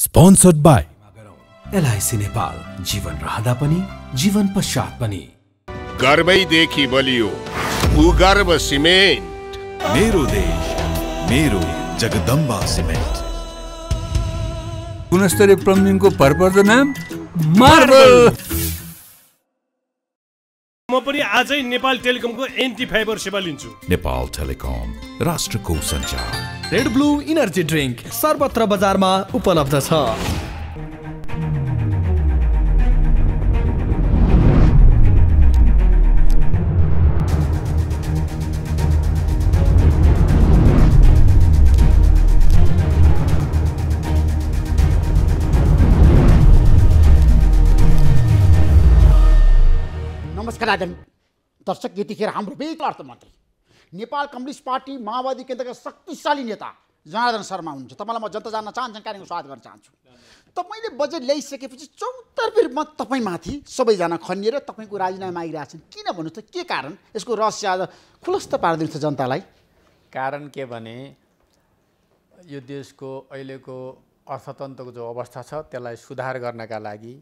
sponsored by LIC Nepal जीवन रहँदा पनि जीवन पश्चात पनि गर्वैदेखि बलियो गर्व सिमेन्ट मेरो देश मेरो जगदम्बा सिमेन्ट गुणस्तरीय प्लम्बिङको भरपर्दो नाम मार्बल म पनि आजै नेपाल टेलिकमको एन्टी फाइबर सेवा लिन्छु नेपाल टेलिकम राष्ट्रको सञ्चार रेड ब्लू इनर्जी ड्रिङ्क सर्वत्र बजारमा उपलब्ध छ आगामी दर्शक यतिखेर हाम्रो बेग्लो अर्थमन्त्री नेपाल कम्युनिस्ट पार्टी माओवादी केन्द्रका शक्तिशाली नेता जनार्दन शर्मा हुनुहुन्छ तपाईँलाई म जनता जान्न चाहन्छु कार्यक्रम स्वागत गर्न चाहन्छु तपाईँले बजेट ल्याइसकेपछि चौतर्फी म तपाईँमाथि सबैजना खनिएर तपाईँको राजीनामा मागिरहेको छन् किन भन्नुहोस् त के कारण यसको रहस्य आज खुलस्त पारिदिन्छ जनतालाई कारण के भने यो देशको अहिलेको अर्थतन्त्रको जो अवस्था छ त्यसलाई सुधार गर्नका लागि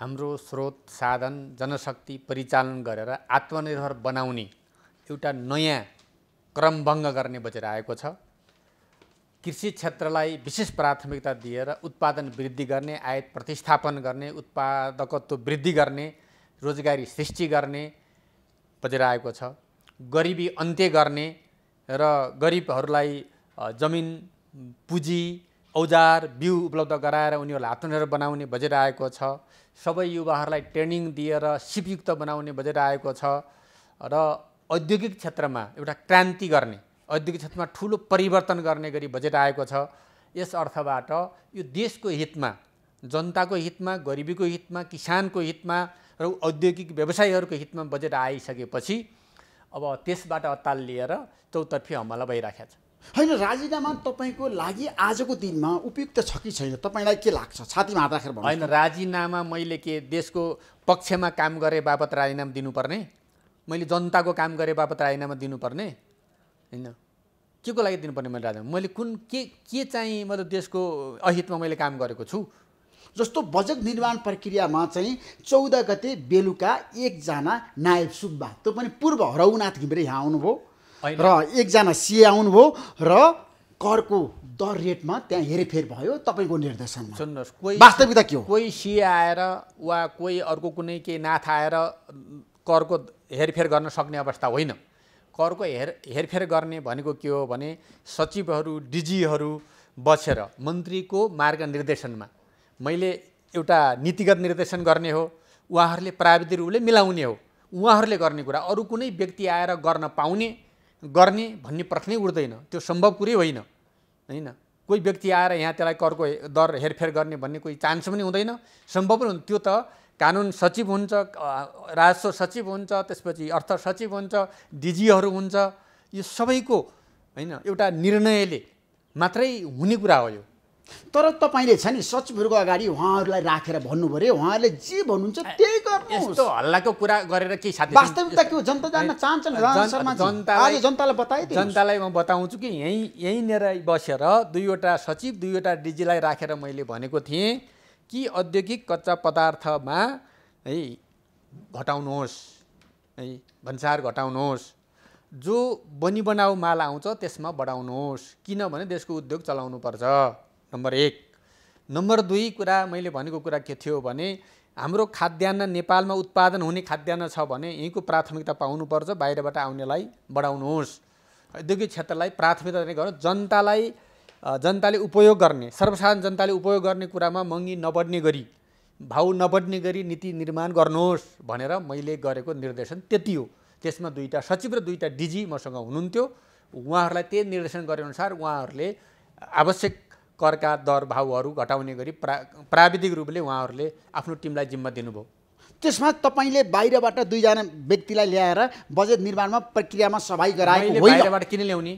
हाम्रो स्रोत साधन जनशक्ति परिचालन गरेर आत्मनिर्भर बनाउने एउटा नयाँ क्रमभङ्ग गर्ने बजेर आएको छ कृषि क्षेत्रलाई विशेष प्राथमिकता दिएर उत्पादन वृद्धि गर्ने आयत प्रतिस्थापन गर्ने उत्पादकत्व वृद्धि गर्ने रोजगारी सृष्टि गर्ने बजेर आएको छ गरिबी अन्त्य गर्ने र गरिबहरूलाई जमिन पुँजी औजार बिउ उपलब्ध गराएर उनीहरूलाई आत्मनिर्भर बनाउने बजेर आएको छ सबै युवाहरूलाई ट्रेनिङ दिएर सिपयुक्त बनाउने बजेट आएको छ र औद्योगिक क्षेत्रमा एउटा क्रान्ति गर्ने औद्योगिक क्षेत्रमा ठुलो परिवर्तन गर्ने गरी बजेट आएको छ यस अर्थबाट यो देशको हितमा जनताको हितमा गरिबीको हितमा किसानको हितमा र औद्योगिक व्यवसायीहरूको हितमा बजेट आइसकेपछि अब त्यसबाट अत्ताल लिएर चौतर्फी हमला भइराखेको छ होइन राजीनामा तपाईँको लागि आजको दिनमा उपयुक्त छ कि छैन तपाईँलाई के लाग्छ छातीमा हात भन्नु होइन राजीनामा मैले के देशको पक्षमा काम गरे बापत राजीनामा दिनुपर्ने मैले जनताको काम गरे बापत राजीनामा दिनुपर्ने होइन के को लागि दिनुपर्ने मैले राजीनामा मैले कुन के के चाहिँ मतलब देशको अहितमा मैले काम गरेको छु जस्तो बजेट निर्माण प्रक्रियामा चाहिँ चौध गते बेलुका एकजना नायब सुब्बा त्यो पनि पूर्व हरौनाथ घिमिरे यहाँ आउनुभयो र एकजना सिए आउनुभयो र करको दर रेटमा त्यहाँ हेरफेर भयो तपाईँको निर्देशन सुन्नुहोस् कोही वास्तविकता के हो कोही सिए आएर वा कोही अर्को कुनै केही नाथ आएर करको हेरफेर गर्न सक्ने अवस्था होइन करको हेर हेरफेर गर्ने भनेको के हो भने सचिवहरू डिजीहरू बसेर मन्त्रीको मार्ग निर्देशनमा मैले एउटा नीतिगत निर्देशन गर्ने हो उहाँहरूले प्राविधिक रूपले मिलाउने हो उहाँहरूले गर्ने कुरा अरू कुनै व्यक्ति आएर गर्न पाउने गर्ने भन्ने प्रश्नै उठ्दैन त्यो सम्भव कुरै होइन होइन कोही व्यक्ति आएर यहाँ त्यसलाई करको दर हेरफेर गर्ने भन्ने कोही चान्स पनि हुँदैन सम्भव पनि त्यो त कानुन सचिव हुन्छ राजस्व सचिव हुन्छ त्यसपछि अर्थ सचिव हुन्छ डिजीहरू हुन्छ यो सबैको होइन एउटा निर्णयले मात्रै हुने कुरा हो यो तर तपाईँले छ नि सचिवहरूको अगाडि उहाँहरूलाई राखेर भन्नु पऱ्यो उहाँहरूले जे भन्नुहुन्छ त्यही गर्नु हल्लाको कुरा गरेर के साथी वास्तविकता के हो जनता जान्न चाहन्छन् आज जनतालाई बताइदिनु जनतालाई म बताउँछु कि यहीँ यहीँनिर बसेर दुईवटा सचिव दुईवटा डिजीलाई राखेर मैले भनेको थिएँ कि औद्योगिक कच्चा पदार्थमा है घटाउनुहोस् है भन्सार घटाउनुहोस् जो बनी बनाउ माल आउँछ त्यसमा बढाउनुहोस् किनभने देशको उद्योग चलाउनुपर्छ नम्बर एक नम्बर दुई कुरा मैले भनेको कुरा के थियो भने हाम्रो खाद्यान्न नेपालमा उत्पादन हुने खाद्यान्न छ भने यहीँको प्राथमिकता पाउनुपर्छ बाहिरबाट आउनेलाई बढाउनुहोस् औद्योगिक क्षेत्रलाई प्राथमिकता दिने गर्नु जनतालाई जनताले उपयोग गर्ने सर्वसाधारण जनताले उपयोग गर्ने कुरामा महँगी नबढ्ने गरी भाउ नबढ्ने गरी नीति निर्माण गर्नुहोस् भनेर मैले गरेको निर्देशन त्यति हो त्यसमा दुईवटा सचिव र दुईवटा डिजी मसँग हुनुहुन्थ्यो उहाँहरूलाई त्यही निर्देशन गरेअनुसार उहाँहरूले आवश्यक करका दर भाउहरू घटाउने गरी प्रा प्राविधिक रूपले उहाँहरूले आफ्नो टिमलाई जिम्मा दिनुभयो त्यसमा तपाईँले बाहिरबाट दुईजना व्यक्तिलाई ल्याएर बजेट निर्माणमा प्रक्रियामा सहभागी गराएको बाहिरबाट किन ल्याउने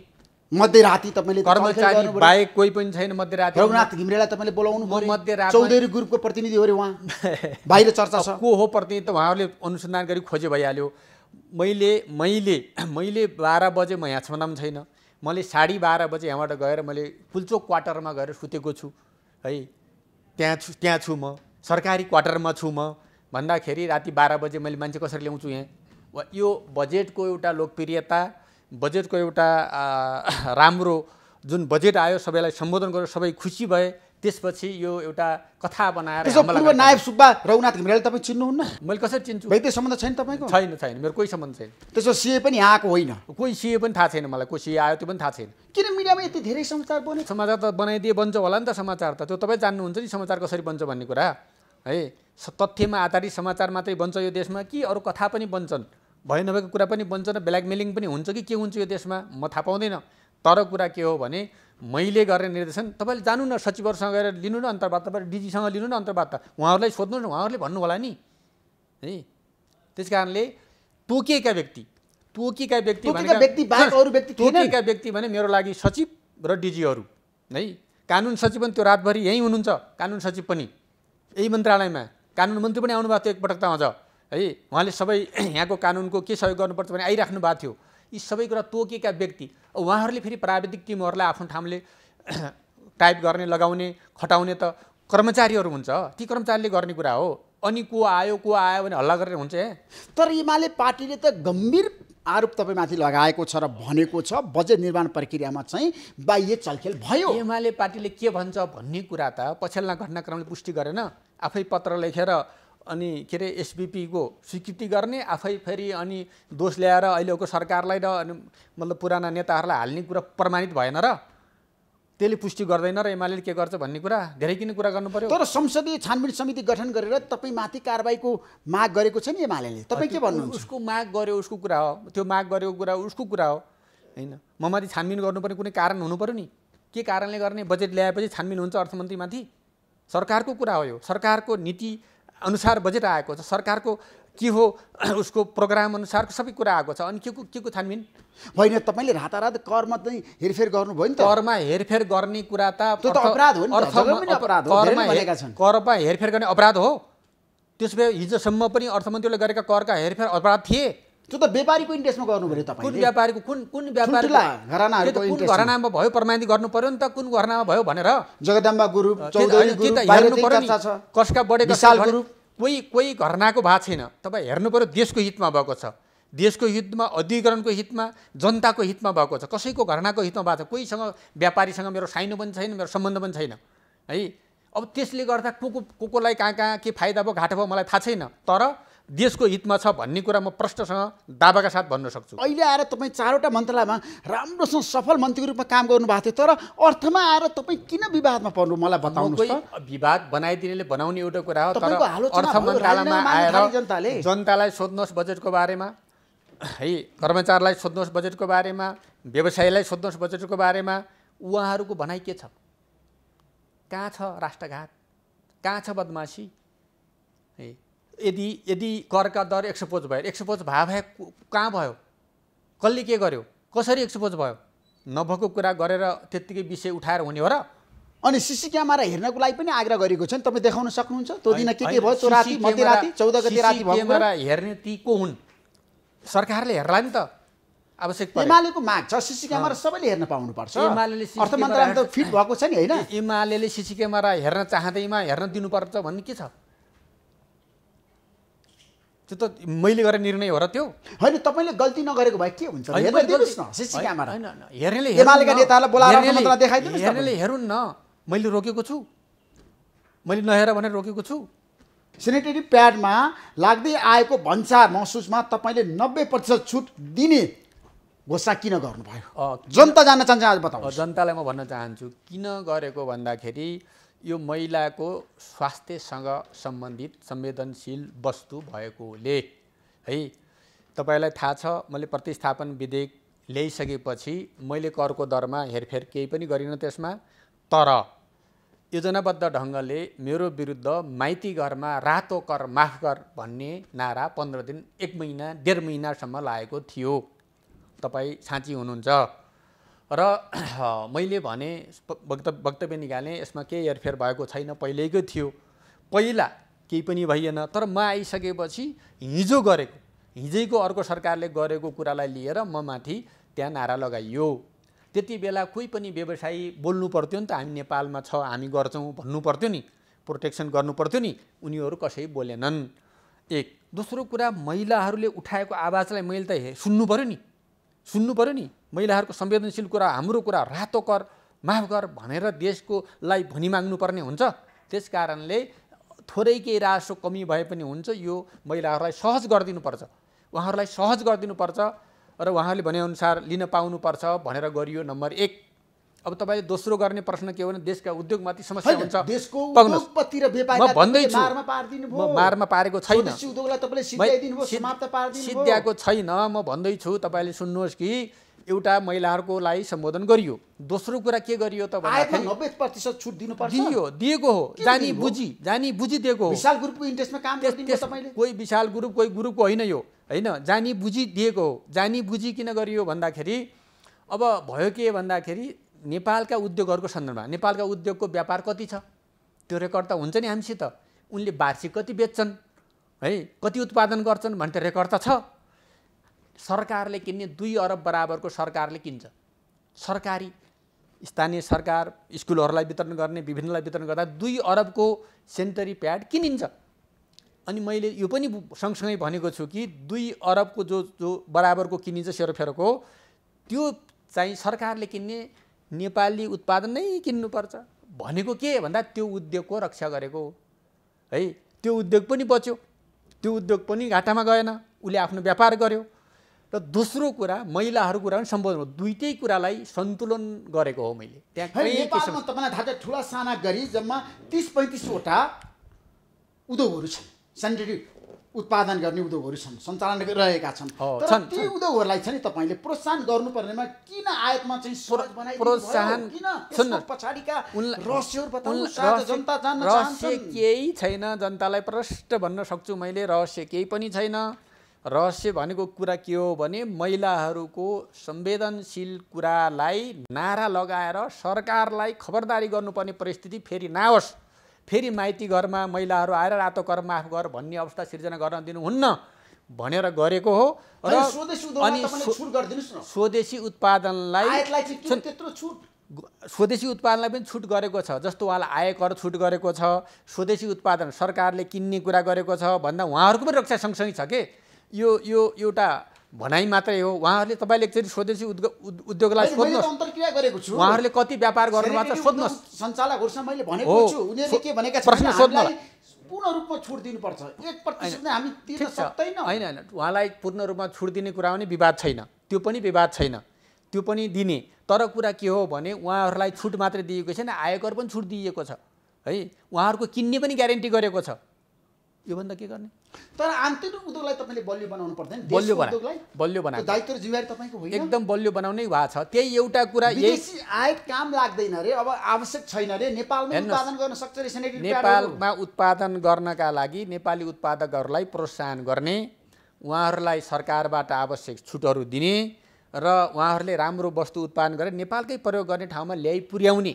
मध्यराति तपाईँले कर्मचारी बाहेक कोही पनि छैन मध्यराति रघुनाथ घिमरेलाई तपाईँले बोलाउनु भयो मध्यराति चौधरी ग्रुपको प्रतिनिधि हो अरे उहाँ बाहिर चर्चा छ को हो प्रतिनिधि त उहाँहरूले अनुसन्धान गरी खोजे भइहाल्यो मैले मैले मैले बाह्र बजे म यहाँ क्षमता पनि छैन मैले साढे बाह्र बजे यहाँबाट गएर मैले कुल्चोक क्वार्टरमा गएर सुतेको छु है त्यहाँ छु त्यहाँ छु म सरकारी क्वार्टरमा छु म भन्दाखेरि राति बाह्र बजे मैले मान्छे कसरी ल्याउँछु यहाँ यो बजेटको एउटा लोकप्रियता बजेटको एउटा राम्रो जुन बजेट आयो सबैलाई सम्बोधन गर्यो सबै खुसी भए त्यसपछि यो एउटा कथा बनाएर पूर्व नायब सुब्बा रघुनाथ घिमिरेले तपाईँ चिन्नुहुन्न मैले कसरी चिन्छु वैद्य सम्बन्ध छैन तपाईँको छैन छैन मेरो कोही सम्बन्ध छैन त्यसो सिए पनि आएको होइन कोही सिए पनि थाहा छैन मलाई कोही सिए आयो त्यो पनि थाहा छैन किन मिडियामा यति धेरै समाचार बन्यो समाचार त बनाइदिए बन्छ होला नि त समाचार त त्यो तपाईँ जान्नुहुन्छ नि समाचार कसरी बन्छ भन्ने कुरा है तथ्यमा आधारित समाचार मात्रै बन्छ यो देशमा कि अरू कथा पनि बन्छन् भए नभएको कुरा पनि बन्छ ब्ल्याकमेलिङ पनि हुन्छ कि के हुन्छ यो देशमा म थाहा पाउँदैन तर कुरा के हो भने मैले गर्ने निर्देशन तपाईँले जानु न सचिवहरूसँग गएर लिनु न अन्तर्वार्ता तपाईँ डिजीसँग लिनु न अन्तर्वार्ता उहाँहरूलाई सोध्नु न उहाँहरूले भन्नु होला नि है त्यस कारणले तोकिएका व्यक्ति तोकिएका व्यक्ति तोकिएका व्यक्ति भने मेरो लागि सचिव र डिजीहरू है कानुन सचिव पनि त्यो रातभरि यहीँ हुनुहुन्छ कानुन सचिव पनि यही मन्त्रालयमा कानुन मन्त्री पनि आउनुभएको थियो एकपटक त अझ है उहाँले सबै यहाँको कानुनको के सहयोग गर्नुपर्छ भने आइराख्नु भएको थियो यी सबै कुरा तोकिएका व्यक्ति उहाँहरूले फेरि प्राविधिक टिमहरूलाई आफ्नो ठाउँले टाइप गर्ने लगाउने खटाउने त कर्मचारीहरू हुन्छ ती कर्मचारीले गर्ने कुरा हो अनि को आयो को आयो भने हल्ला गरेर हुन्छ तर एमाले पार्टीले त गम्भीर आरोप तपाईँमाथि लगाएको छ र भनेको छ बजेट निर्माण प्रक्रियामा चाहिँ बाह्य चलखेल भयो एमाले पार्टीले के भन्छ भन्ने कुरा त पछिल्ला घटनाक्रमले पुष्टि गरेन आफै पत्र लेखेर अनि के अरे एसबिपीको स्वीकृति गर्ने आफै फेरि अनि दोष ल्याएर अहिलेको सरकारलाई र अनि मतलब पुराना नेताहरूलाई हाल्ने कुरा प्रमाणित भएन र त्यसले पुष्टि गर्दैन र एमाले के गर्छ भन्ने कुरा धेरै किन कुरा गर्नु पर्यो तर संसदीय छानबिन समिति गठन गरेर माथि कारवाहीको माग गरेको छ नि एमाले तपाईँ के भन्नु उसको माग गर्यो उसको कुरा हो त्यो माग गरेको कुरा उसको कुरा हो होइन म माथि छानबिन गर्नुपर्ने कुनै कारण हुनु नि के कारणले गर्ने बजेट ल्याएपछि छानबिन हुन्छ अर्थमन्त्रीमाथि सरकारको कुरा हो यो सरकारको नीति अनुसार बजेट आएको छ सरकारको के हो उसको प्रोग्राम अनुसारको सबै कुरा आएको छ अनि के को के को छानबिन होइन तपाईँले रातारात करमा चाहिँ हेरफेर गर्नुभयो नि त करमा हेरफेर गर्ने कुरा त अपराध करमा हेरफेर गर्ने अपराध हो त्यसो भए हिजोसम्म पनि अर्थमन्त्रीले गरेका करका हेरफेर अपराध थिए त्यो त व्यापारीको इन्ट्रेस्टमा गर्नु पऱ्यो तपाईँ कुन व्यापारीको कुन कुन व्यापारी कुन घरनामा भयो प्रमाणित गर्नु पर्यो नि त कुन घरनामा भयो भनेर जगदम्बा पर्यो कसका बढेको कोही कोही घरनाको भएको छैन तपाईँ हेर्नु पऱ्यो देशको हितमा भएको छ देशको हितमा अधिकरणको हितमा जनताको हितमा भएको छ कसैको घरनाको हितमा भएको छ कोहीसँग व्यापारीसँग मेरो साइनो पनि छैन मेरो सम्बन्ध पनि छैन है अब त्यसले गर्दा को को को कोलाई कहाँ कहाँ के फाइदा भयो घाटा भयो मलाई थाहा छैन तर देशको हितमा छ भन्ने कुरा म प्रष्टसँग दावाका साथ भन्न सक्छु अहिले आएर तपाईँ चारवटा मन्त्रालयमा राम्रोसँग सफल मन्त्रीको रूपमा काम गर्नुभएको थियो तर अर्थमा आएर तपाईँ किन विवादमा पर्नु मलाई बताउनु विवाद बनाइदिनेले बनाउने एउटा कुरा हो तर अर्थ मन्त्रालयमा आएर जनतालाई सोध्नुहोस् बजेटको बारेमा है कर्मचारीलाई सोध्नुहोस् बजेटको बारेमा व्यवसायीलाई सोध्नुहोस् बजेटको बारेमा उहाँहरूको भनाइ के छ कहाँ छ राष्ट्रघात कहाँ छ बदमासी है यदि यदि करका दर एक भयो एक भए भए कहाँ भयो कसले के गर्यो कसरी एक भयो नभएको कुरा गरेर त्यत्तिकै विषय उठाएर हुने हो र अनि सिसी क्यामेरा हेर्नको लागि पनि आग्रह गरेको छ नि तपाईँ देखाउन सक्नुहुन्छ त्यो दिन के के भयो राति मध्यराति चौध गते राति क्यामेरा हेर्ने ती को हुन् सरकारले हेर्ला नि त आवश्यक एमालेको माग छ सिसी क्यामेरा सबैले हेर्न पाउनुपर्छ एमाले अर्थ मन्त्रालय त फिट भएको छ नि होइन एमाले सिसी क्यामेरा हेर्न चाहँदैमा हेर्न दिनुपर्छ भन्ने के छ त्यो त मैले गरेर निर्णय हो र त्यो होइन तपाईँले गल्ती नगरेको भए के हुन्छ हेर्नेले हेर्नु न मैले रोकेको छु मैले नहेर भनेर रोकेको छु सेनिटरी प्याडमा लाग्दै आएको भन्सार महसुसमा तपाईँले नब्बे प्रतिशत छुट दिने घोषणा किन गर्नुभयो जनता जान्न चाहन्छ आज बताउनु जनतालाई म भन्न चाहन्छु किन गरेको भन्दाखेरि यो महिलाको स्वास्थ्यसँग सम्बन्धित संवेदनशील वस्तु भएकोले है तपाईँलाई थाहा छ मैले प्रतिस्थापन विधेयक ल्याइसकेपछि मैले करको दरमा हेरफेर केही पनि गरिनँ त्यसमा तर योजनाबद्ध ढङ्गले मेरो विरुद्ध माइती घरमा रातो कर माफ गर भन्ने नारा पन्ध्र दिन एक महिना डेढ महिनासम्म लागेको थियो तपाईँ साँची हुनुहुन्छ र मैले भने वक्तव्य वक्तव्य निकालेँ यसमा केही हेरफेर भएको छैन पहिल्यैको थियो पहिला केही पनि भइएन तर म आइसकेपछि हिजो गरेको हिजैको अर्को सरकारले गरेको कुरालाई लिएर म माथि त्यहाँ नारा लगाइयो त्यति बेला कोही पनि व्यवसायी बोल्नु पर्थ्यो नि त हामी नेपालमा छ हामी गर्छौँ भन्नु पर्थ्यो नि प्रोटेक्सन गर्नु पर्थ्यो नि उनीहरू कसै बोलेनन् एक दोस्रो कुरा महिलाहरूले उठाएको आवाजलाई मैले त सुन्नु पऱ्यो नि सुन्नु पऱ्यो नि महिलाहरूको संवेदनशील कुरा हाम्रो कुरा रातो कर माफ गर भनेर देशको लागि भनी माग्नुपर्ने हुन्छ त्यस कारणले थोरै केही रासो कमी भए पनि हुन्छ यो महिलाहरूलाई सहज गरिदिनुपर्छ उहाँहरूलाई सहज गरिदिनुपर्छ र उहाँहरूले भनेअनुसार लिन पाउनुपर्छ भनेर गरियो नम्बर एक अब तपाईँले दोस्रो गर्ने प्रश्न के हो भने देशका उद्योगमाथि समस्या हुन्छ देशको उद्योगपति र भन्दैछु मारमा मारमा पारेको छैन उद्योगलाई समाप्त सिद्ध्याएको छैन म भन्दैछु तपाईँले सुन्नुहोस् कि एउटा महिलाहरूको लागि सम्बोधन गरियो दोस्रो कुरा के गरियो त नब्बे प्रतिशत छुट दिनुपर्छ दियो दिएको हो जानी बुझी जानी बुझी दिएको हो विशाल ग्रुपको इन्ट्रेस्टमा काम तपाईँले कोही विशाल ग्रुप कोही ग्रुपको होइन यो होइन जानी बुझी दिएको हो जानी बुझी किन गरियो भन्दाखेरि अब भयो के भन्दाखेरि नेपालका उद्योगहरूको सन्दर्भमा नेपालका उद्योगको व्यापार कति छ त्यो रेकर्ड त हुन्छ नि हामीसित उनले वार्षिक कति बेच्छन् है कति उत्पादन गर्छन् भन्ने त रेकर्ड त छ सरकारले किन्ने दुई अरब बराबरको सरकारले किन्छ सरकारी स्थानीय सरकार स्कुलहरूलाई वितरण गर्ने विभिन्नलाई वितरण गर्दा दुई अरबको सेन्टरी प्याड किनिन्छ अनि मैले यो पनि सँगसँगै भनेको छु कि दुई अरबको जो जो बराबरको किनिन्छ सेरोफेरोको त्यो चाहिँ सरकारले किन्ने नेपाली उत्पादन नै किन्नुपर्छ भनेको के भन्दा त्यो उद्योगको रक्षा गरेको हो है त्यो उद्योग पनि बच्यो त्यो उद्योग पनि घाटामा गएन उसले आफ्नो व्यापार गर्यो र दोस्रो कुरा महिलाहरू कुरा पनि सम्बोधन हो दुइटै कुरालाई सन्तुलन गरेको हो मैले त्यहाँ तपाईँलाई थाहा ठुला साना गरी जम्मा तिस पैँतिसवटा उद्योगहरू छन् सेनिटरी उत्पादन गर्ने उद्योगहरू सञ्चालन गरिरहेका छन् तर ती उद्योगहरूलाई चाहिँ तपाईँले प्रोत्साहन गर्नुपर्नेमा किन आयातमा चाहिँ सहज बनाइ प्रोत्साहन किन पछाडिका जनता जान्न रहस्य केही छैन जनतालाई प्रष्ट भन्न सक्छु मैले रहस्य केही पनि छैन रहस्य भनेको कुरा के हो भने महिलाहरूको संवेदनशील कुरालाई नारा लगाएर सरकारलाई खबरदारी गर्नुपर्ने परिस्थिति फेरि नआओस् फेरि माइती घरमा महिलाहरू आएर रातो कर माफ गर भन्ने अवस्था सिर्जना गर्न दिनुहुन्न भनेर गरेको हो र अनि स्वदेशी उत्पादनलाई स्वदेशी उत्पादनलाई पनि छुट गरेको छ जस्तो उहाँलाई आयकर छुट गरेको छ स्वदेशी उत्पादन सरकारले किन्ने कुरा गरेको छ भन्दा उहाँहरूको पनि रक्षा सँगसँगै छ के यो यो एउटा भनाइ मात्रै हो उहाँहरूले तपाईँले एकचोटि स्वदेशी उद्योग उद्योगलाई सोध्नुहोस् अन्तर्क्रिया गरेको छु उहाँहरूले कति व्यापार गर्नुभएको छ सोध्नुहोस् मैले भनेको छु उनीहरूले के भनेका प्रश्न सोध्नु पूर्ण रूपमा छुट दिनुपर्छ एक प्रतिशत हामी सक्दैन होइन होइन उहाँलाई पूर्ण रूपमा छुट दिने कुरा पनि विवाद छैन त्यो पनि विवाद छैन त्यो पनि दिने तर कुरा के हो भने उहाँहरूलाई छुट मात्रै दिएको छैन आयकर पनि छुट दिइएको छ है उहाँहरूको किन्ने पनि ग्यारेन्टी गरेको छ योभन्दा के गर्ने तर आन्तरिक उद्योगलाई तपाईँले बलियो बनाउनु पर्दैन बलियो बनाउनुलाई बलियो बनाउनु दायित्व जिम्मेवारी तपाईँको होइन एकदम बलियो बनाउनै भएको छ त्यही एउटा कुरा विदेशी आयात काम लाग्दैन रे अब आवश्यक छैन रे नेपालमा उत्पादन गर्न सक्छ रे सेनेटरी नेपालमा उत्पादन गर्नका लागि नेपाली उत्पादकहरूलाई प्रोत्साहन गर्ने उहाँहरूलाई सरकारबाट आवश्यक छुटहरू दिने र उहाँहरूले राम्रो वस्तु उत्पादन गरेर नेपालकै प्रयोग गर्ने ठाउँमा ल्याइ पुर्याउने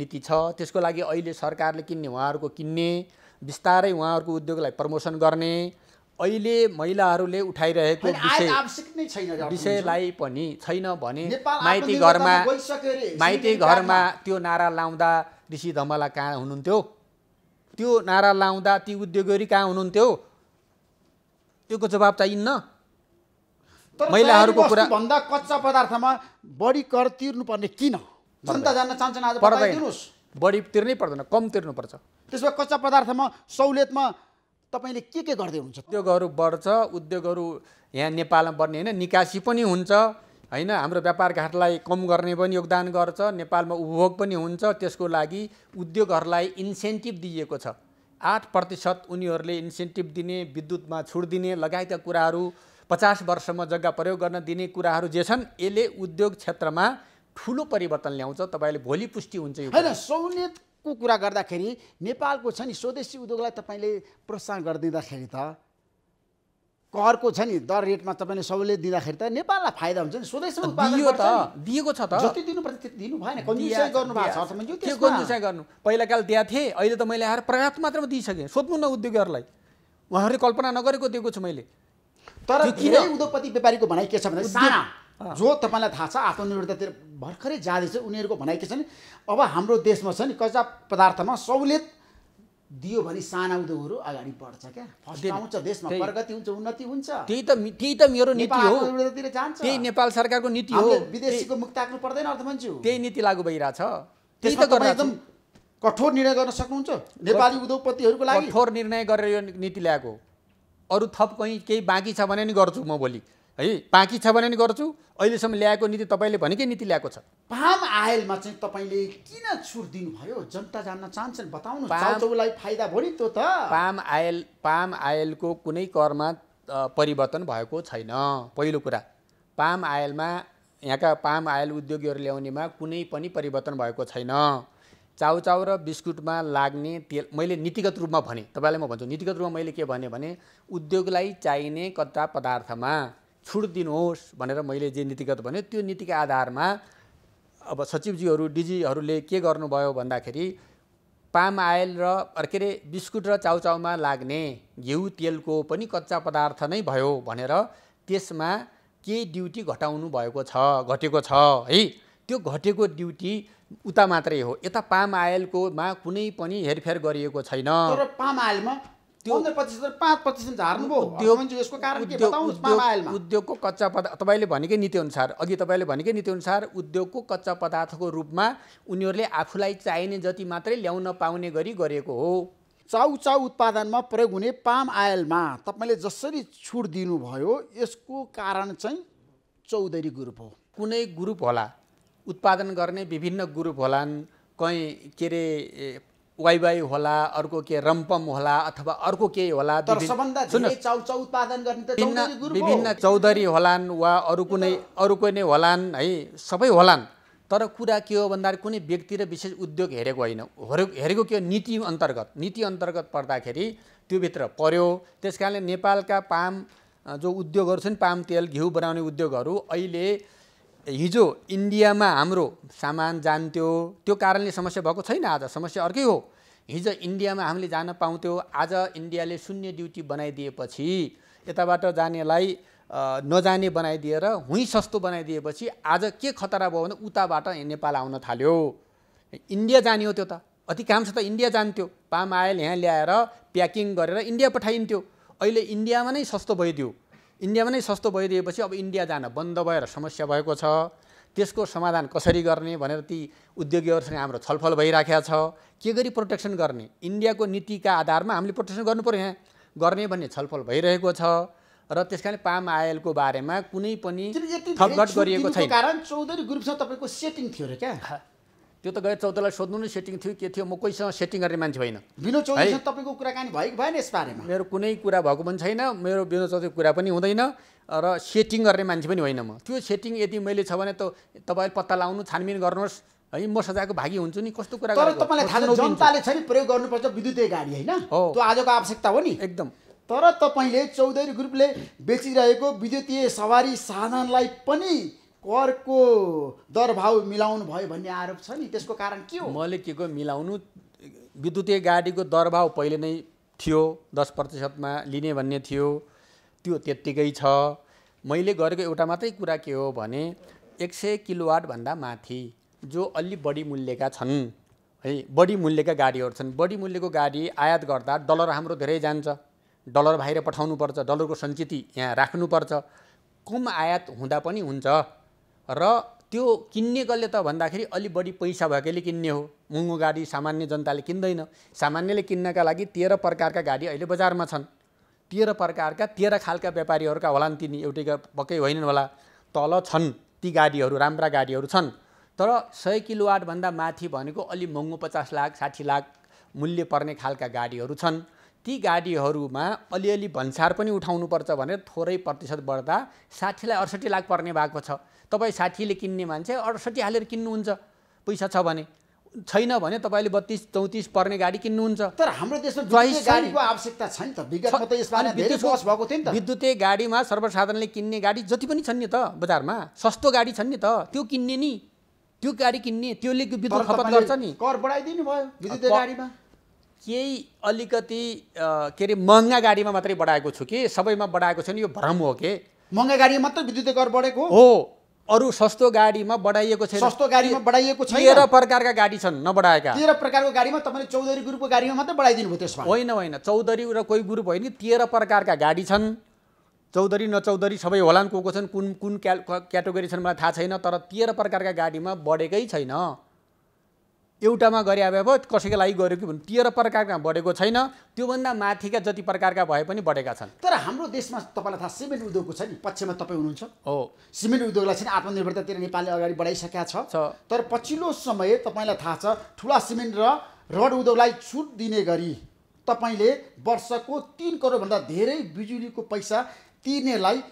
नीति छ त्यसको लागि अहिले सरकारले किन्ने उहाँहरूको किन्ने बिस्तारै उहाँहरूको उद्योगलाई प्रमोसन गर्ने अहिले महिलाहरूले उठाइरहेको विषय विषयलाई पनि छैन भने माइती घरमा माइती घरमा त्यो नारा लाउँदा ऋषि धमला कहाँ हुनुहुन्थ्यो त्यो नारा लाउँदा ती उद्योगरी कहाँ हुनुहुन्थ्यो त्योको जवाब चाहिन्न महिलाहरूको कुरा भन्दा कच्चा पदार्थमा बढी कर तिर्नुपर्ने किन जनता जान्न चाहन्छन् आज पर्दैन बढी तिर्नै पर्दैन कम तिर्नुपर्छ त्यसो भए कच्चा पदार्थमा सहुलियतमा तपाईँले के के गर्दै हुन्छ उद्योगहरू बढ्छ उद्योगहरू यहाँ नेपालमा बढ्ने होइन निकासी पनि हुन्छ होइन हाम्रो व्यापार घाटलाई कम गर्ने पनि योगदान गर्छ नेपालमा उपभोग पनि हुन्छ त्यसको लागि उद्योगहरूलाई इन्सेन्टिभ दिइएको छ आठ प्रतिशत उनीहरूले इन्सेन्टिभ दिने विद्युतमा छुट दिने लगायतका कुराहरू पचास वर्षमा जग्गा प्रयोग गर्न दिने कुराहरू जे छन् यसले उद्योग क्षेत्रमा ठुलो परिवर्तन ल्याउँछ तपाईँले भोलि पुष्टि हुन्छ यो होइन को कुरा गर्दाखेरि नेपालको छ नि स्वदेशी उद्योगलाई तपाईँले प्रोत्साहन गरिदिँदाखेरि त करको छ नि दर रेटमा तपाईँले सबैले दिँदाखेरि त नेपाललाई फाइदा हुन्छ नि स्वदेशी उत्पादन दिएको छ त जति दिनुपर्छ त्यति दिनु भएन गर्नु पहिला काल दिएको थिएँ अहिले त मैले आएर पर्याप्त मात्रामा दिइसकेँ सोध्नु न उद्योगीहरूलाई उहाँहरूले कल्पना नगरेको दिएको छु मैले तर उद्योगपति व्यापारीको भनाइ के छ भने जो तपाईँलाई थाहा छ आफ्नो भर्खरै जाँदैछ उनीहरूको भनाइ के छ नि अब हाम्रो देशमा छ नि कच्चा पदार्थमा सहुलियत दियो भने साना उद्योगहरू अगाडि बढ्छ क्या फर्स्ट देशमा प्रगति हुन्छ उन्नति हुन्छ त्यही त त्यही त मेरो नीति हो जान्छ त्यही नेपाल सरकारको नीति हो विदेशीको मुख ताक्नु पर्दैन अर्थमन्त्री त्यही नीति लागू भइरहेछ त्यही त एकदम कठोर निर्णय गर्न सक्नुहुन्छ नेपाली उद्योगपतिहरूको लागि कठोर निर्णय गरेर यो नीति ल्याएको अरू थप कहीँ केही बाँकी छ भने नि गर्छु म भोलि है बाँकी छ भने नि गर्छु अहिलेसम्म ल्याएको नीति तपाईँले भनेकै नीति ल्याएको छ पाम आयलमा चाहिँ तपाईँले किन छुट दिनुभयो जनता जान्न चाहन्छन् बताउनु फाइदा भयो नि त्यो त पाम आयल पाम आयलको कुनै करमा परिवर्तन भएको छैन पहिलो कुरा पाम आयलमा यहाँका पाम आयल उद्योगीहरू ल्याउनेमा कुनै पनि परिवर्तन भएको छैन चाउचाउ र बिस्कुटमा लाग्ने तेल मैले नीतिगत रूपमा भने तपाईँलाई म भन्छु नीतिगत रूपमा मैले के भने उद्योगलाई चाहिने कच्चा पदार्थमा छुट दिनुहोस् भनेर मैले जे नीतिगत भने त्यो नीतिका आधारमा अब सचिवजीहरू डिजीहरूले के गर्नुभयो भन्दाखेरि पाम आयल र के अरे बिस्कुट र चाउचाउमा लाग्ने घिउ तेलको पनि कच्चा पदार्थ नै भयो भनेर त्यसमा केही ड्युटी घटाउनु भएको छ घटेको छ है त्यो घटेको ड्युटी उता मात्रै हो यता पाम आयलकोमा कुनै पनि हेरफेर गरिएको छैन तर पाम आयलमा पाँच उद्योगको कच्चा पदार्थ तपाईँले भनेकै नीतिअनुसार अघि तपाईँले भनेकै नीतिअनुसार उद्योगको कच्चा पदार्थको रूपमा उनीहरूले आफूलाई चाहिने जति मात्रै ल्याउन पाउने गरी गरेको हो चाउचाउ उत्पादनमा प्रयोग हुने पाम आयलमा तपाईँले जसरी छुट दिनुभयो यसको कारण चाहिँ चौधरी ग्रुप हो कुनै ग्रुप होला उत्पादन गर्ने विभिन्न ग्रुप होलान् कहीँ के अरे वाइवाई होला अर्को के रम्पम होला अथवा अर्को केही होला विभिन्न चौधरी होलान् वा अरू कुनै अरू कुनै होलान् है सबै होलान् तर कुरा के हो भन्दाखेरि कुनै व्यक्ति र विशेष उद्योग हेरेको होइन हेरेको के हो नीति अन्तर्गत नीति अन्तर्गत पर्दाखेरि त्योभित्र पर्यो त्यस कारणले नेपालका पाम जो उद्योगहरू छन् पाम तेल घिउ बनाउने उद्योगहरू अहिले हिजो इन्डियामा हाम्रो सामान जान्थ्यो त्यो कारणले समस्या भएको छैन आज समस्या अर्कै हो हिजो इन्डियामा हामीले जान पाउँथ्यो आज इन्डियाले शून्य ड्युटी बनाइदिएपछि यताबाट जानेलाई नजाने बनाइदिएर हुँ सस्तो बनाइदिएपछि आज के खतरा भयो भने उताबाट नेपाल आउन थाल्यो इन्डिया जाने हो त्यो त अधिकांश त इन्डिया जान्थ्यो पाम आयल यहाँ ल्याएर प्याकिङ गरेर इन्डिया पठाइन्थ्यो अहिले इन्डियामा नै सस्तो भइदियो इन्डियामा नै सस्तो भइरहेपछि अब इन्डिया जान बन्द भएर समस्या भएको छ त्यसको समाधान कसरी गर्ने भनेर ती उद्योगीहरूसँग हाम्रो छलफल भइराखेको छ के गरी प्रोटेक्सन गर्ने इन्डियाको नीतिका आधारमा हामीले प्रोटेक्सन गर्नु पऱ्यो यहाँ गर्ने भन्ने छलफल भइरहेको छ र त्यस कारण पाम आयलको बारेमा कुनै पनि गरिएको छैन कारण चौधरी ग्रुपसँग तपाईँको सेटिङ थियो अरे क्या त्यो त गैर चौधरीलाई सोध्नु नै सेटिङ थियो के थियो म कोहीसँग सेटिङ गर्ने मान्छे होइन विनोद चौधरी तपाईँको कुराकानी भएको भएन यसबारेमा मेरो कुनै कुरा भएको पनि छैन मेरो विनोद चौधरी कुरा पनि हुँदैन र सेटिङ गर्ने मान्छे पनि होइन म त्यो सेटिङ यदि मैले छ भने त तपाईँले पत्ता लाउनु छानबिन गर्नुहोस् है म सजाएको भागी हुन्छु नि कस्तो कुरा तर तपाईँलाई थाहा छ जनताले छ नि प्रयोग गर्नुपर्छ विद्युतीय गाडी होइन हो त्यो आजको आवश्यकता हो नि एकदम तर तपाईँले चौधरी ग्रुपले बेचिरहेको विद्युतीय सवारी साधनलाई पनि करको दरभाव मिलाउनु भयो भन्ने आरोप छ नि त्यसको कारण के हो मैले के को मिलाउनु विद्युतीय गाडीको दरभाव पहिले नै थियो दस प्रतिशतमा लिने भन्ने थियो त्यो त्यत्तिकै छ मैले गरेको एउटा मात्रै कुरा के हो भने एक सय किलोवाटभन्दा माथि जो अलि बढी मूल्यका छन् है बढी मूल्यका गाडीहरू छन् बढी मूल्यको गाडी आयात गर्दा डलर हाम्रो धेरै जान्छ डलर बाहिर पठाउनुपर्छ डलरको सञ्चित यहाँ राख्नुपर्छ कम आयात हुँदा पनि हुन्छ र त्यो किन्ने कसले त भन्दाखेरि अलि बढी पैसा भएकैले किन्ने हो महँगो गाडी सामान्य जनताले किन्दैन सामान्यले किन्नका लागि तेह्र प्रकारका गाडी अहिले बजारमा छन् तेह्र प्रकारका तेह्र खालका व्यापारीहरूका होलान् तिनी एउटै पक्कै होइनन् होला तल छन् ती गाडीहरू राम्रा गाडीहरू छन् तर सय किलोवाटभन्दा माथि भनेको अलि महँगो पचास लाख साठी लाख मूल्य पर्ने खालका गाडीहरू छन् ती गाडीहरूमा अलिअलि भन्सार पनि उठाउनुपर्छ भनेर थोरै प्रतिशत बढ्दा साठीलाई अडसट्ठी लाख पर्ने भएको छ तपाईँ साठीले किन्ने मान्छे अडसठी हालेर किन्नुहुन्छ पैसा छ भने छैन भने तपाईँले बत्तिस चौतिस पर्ने गाडी किन्नुहुन्छ तर हाम्रो गाडीको आवश्यकता छ नि त त भएको थियो नि त विद्युतीय गाडीमा सर्वसाधारणले किन्ने गाडी जति पनि छन् नि त बजारमा सस्तो गाडी छन् नि त त्यो किन्ने नि त्यो गाडी किन्ने त्यसले विद्युत खपत गर्छ नि कर बढाइदिनु भयो विद्युतीय गाडीमा केही अलिकति के अरे महँगा गाडीमा मात्रै बढाएको छु कि सबैमा बढाएको छ नि यो भ्रम हो के महँगा गाडीमा मात्र विद्युतीय कर बढेको हो अरू सस्तो गाडीमा बढाइएको छ सस्तो गाडीमा बढाइएको छ तेह्र प्रकारका गाडी छन् नबढाएका तेह्र प्रकारको गाडीमा तपाईँले चौधरी ग्रुपको गाडीमा मात्रै बढाइदिनु भयो त्यसमा होइन होइन चौधरी र कोही ग्रुप होइन तेह्र प्रकारका गाडी छन् चौधरी नचौधरी सबै होलान् को को छन् कुन कुन क्याटेगोरी छन् मलाई थाहा छैन तर तेह्र प्रकारका गाडीमा बढेकै छैन एउटामा गरे भए कसैको लागि गऱ्यो कि तेह्र प्रकारका बढेको छैन त्योभन्दा माथिका जति प्रकारका भए पनि बढेका छन् तर हाम्रो देशमा तपाईँलाई थाहा सिमेन्ट उद्योगको छ नि पक्षमा तपाईँ हुनुहुन्छ हो सिमेन्ट उद्योगलाई चाहिँ आत्मनिर्भरतातिर नेपालले अगाडि बढाइसकेका छ तर पछिल्लो समय तपाईँलाई थाहा छ ठुला सिमेन्ट र रड उद्योगलाई छुट दिने गरी तपाईँले वर्षको तिन करोडभन्दा धेरै बिजुलीको पैसा तिर्नेलाई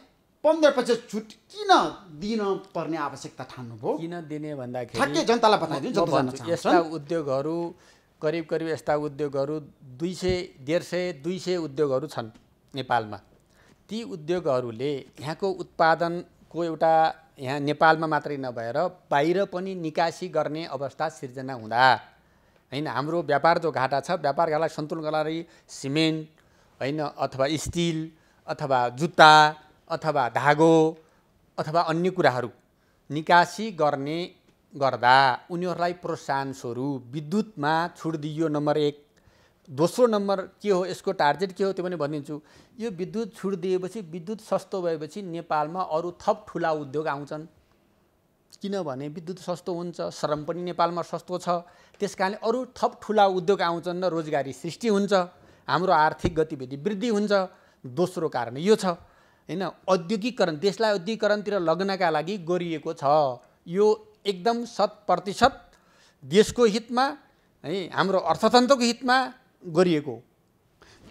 पन्ध्र प्रतिशत छुट किन दिन पर्ने आवश्यकता ठान्नुभयो किन दिने भन्दाखेरि जनतालाई बताइदिनु यस्ता उद्योगहरू करिब करिब यस्ता उद्योगहरू दुई सय डेढ सय दुई सय उद्योगहरू छन् नेपालमा ती उद्योगहरूले यहाँको उत्पादनको एउटा यहाँ नेपालमा मात्रै नभएर बाहिर पनि निकासी गर्ने अवस्था सिर्जना हुँदा होइन हाम्रो व्यापार जो घाटा छ व्यापार घाटालाई सन्तुलन गर्दाखेरि सिमेन्ट होइन अथवा स्टिल अथवा जुत्ता अथवा धागो अथवा अन्य कुराहरू निकासी गर्ने गर्दा उनीहरूलाई प्रोत्साहन स्वरूप विद्युतमा छुट दिइयो नम्बर एक दोस्रो नम्बर के हो यसको टार्गेट के हो त्यो पनि भनिदिन्छु यो विद्युत छुट दिएपछि विद्युत सस्तो भएपछि नेपालमा अरू थप ठुला उद्योग आउँछन् किनभने विद्युत सस्तो हुन्छ श्रम पनि नेपालमा सस्तो छ त्यस कारणले अरू थप ठुला उद्योग आउँछन् र रोजगारी सृष्टि हुन्छ हाम्रो आर्थिक गतिविधि वृद्धि हुन्छ दोस्रो कारण यो छ होइन औद्योगिकरण देशलाई औद्योगिकरणतिर लग्नका लागि गरिएको छ यो एकदम शत प्रतिशत देशको हितमा है हाम्रो अर्थतन्त्रको हितमा गरिएको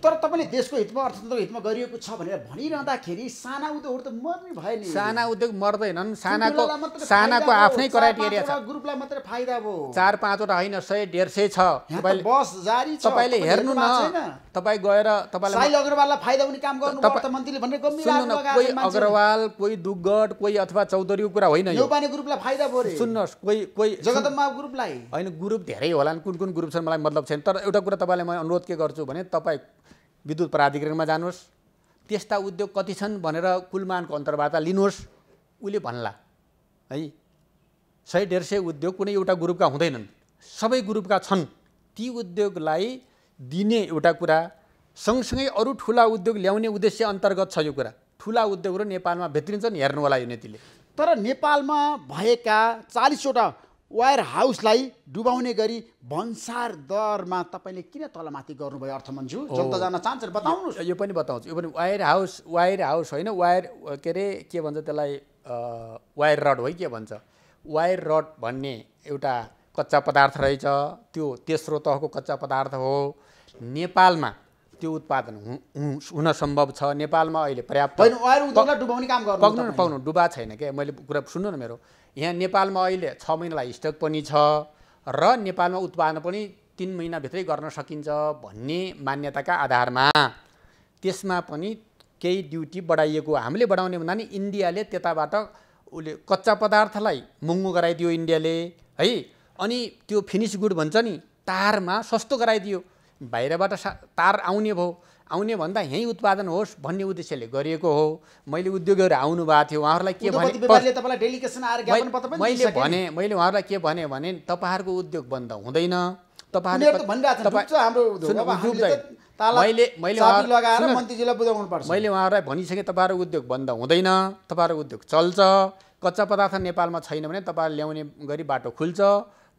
तर तपाईँले देशको हितमा अर्थतन्त्रको हितमा गरिएको छ भनेर भनिरहँदाखेरि साना उद्योगहरू त मर्ने भयो नि साना उद्योग मर्दैनन् सानाको सानाको आफ्नै क्राइटेरिया छ ग्रुपलाई मात्रै फाइदा भयो चार पाँचवटा होइन सय डेढ सय छ बस जारी छ तपाईँले हेर्नु न तपाईँ गएर तपाईँलाई अग्रवाललाई फाइदा हुने काम गर्नु अर्थमन्त्रीले भनेर सुन्नु न कोही अग्रवाल कोही दुग्गट कोही अथवा चौधरीको कुरा होइन यो पानी ग्रुपलाई फाइदा भयो सुन्नुहोस् कोही कोही जगतमा ग्रुपलाई होइन ग्रुप धेरै होला कुन कुन ग्रुप छन् मलाई मतलब छैन तर एउटा कुरा तपाईँलाई म अनुरोध के गर्छु भने तपाईँ विद्युत प्राधिकरणमा जानुहोस् त्यस्ता उद्योग कति छन् भनेर कुलमानको अन्तर्वार्ता लिनुहोस् उसले भन्ला है सय डेढ सय उद्योग कुनै एउटा ग्रुपका हुँदैनन् सबै ग्रुपका छन् ती उद्योगलाई दिने एउटा कुरा सँगसँगै अरू ठुला उद्योग ल्याउने उद्देश्य अन्तर्गत छ यो कुरा ठुला उद्योगहरू नेपालमा भेटिन्छन् हेर्नु होला यो नीतिले तर नेपालमा भएका चालिसवटा वायर हाउसलाई डुबाउने गरी भन्सार दरमा तपाईँले किन तलमाथि गर्नुभयो अर्थमन्जु जनता जान चाहन्छ बताउनु यो पनि बताउँछु यो पनि वायर हाउस वायर हाउस होइन वायर के अरे के भन्छ त्यसलाई वायर रड हो के भन्छ वायर रड भन्ने एउटा कच्चा पदार्थ रहेछ त्यो तेस्रो तहको कच्चा पदार्थ हो नेपालमा त्यो उत्पादन हुन सम्भव छ नेपालमा अहिले पर्याप्त डुबाउने काम पाउनु डुबा छैन क्या मैले कुरा सुन्नु न मेरो यहाँ नेपालमा अहिले छ महिनालाई स्टक पनि छ र नेपालमा उत्पादन पनि तिन महिनाभित्रै गर्न सकिन्छ भन्ने मान्यताका आधारमा त्यसमा पनि केही ड्युटी बढाइएको हामीले बढाउने भन्दा नि इन्डियाले त्यताबाट उसले कच्चा पदार्थलाई महँगो गराइदियो इन्डियाले है अनि त्यो फिनिस गुड भन्छ नि तारमा सस्तो गराइदियो बाहिरबाट सा तार आउने भयो आउने भन्दा यहीँ उत्पादन होस् भन्ने उद्देश्यले गरिएको हो मैले आउनु आउनुभएको थियो उहाँहरूलाई के भने मैले भने मैले उहाँहरूलाई के भने भने तपाईँहरूको उद्योग बन्द हुँदैन मैले उहाँहरूलाई भनिसकेँ तपाईँहरू उद्योग बन्द हुँदैन तपाईँहरू उद्योग चल्छ कच्चा पदार्थ नेपालमा छैन भने तपाईँहरू ल्याउने गरी बाटो खुल्छ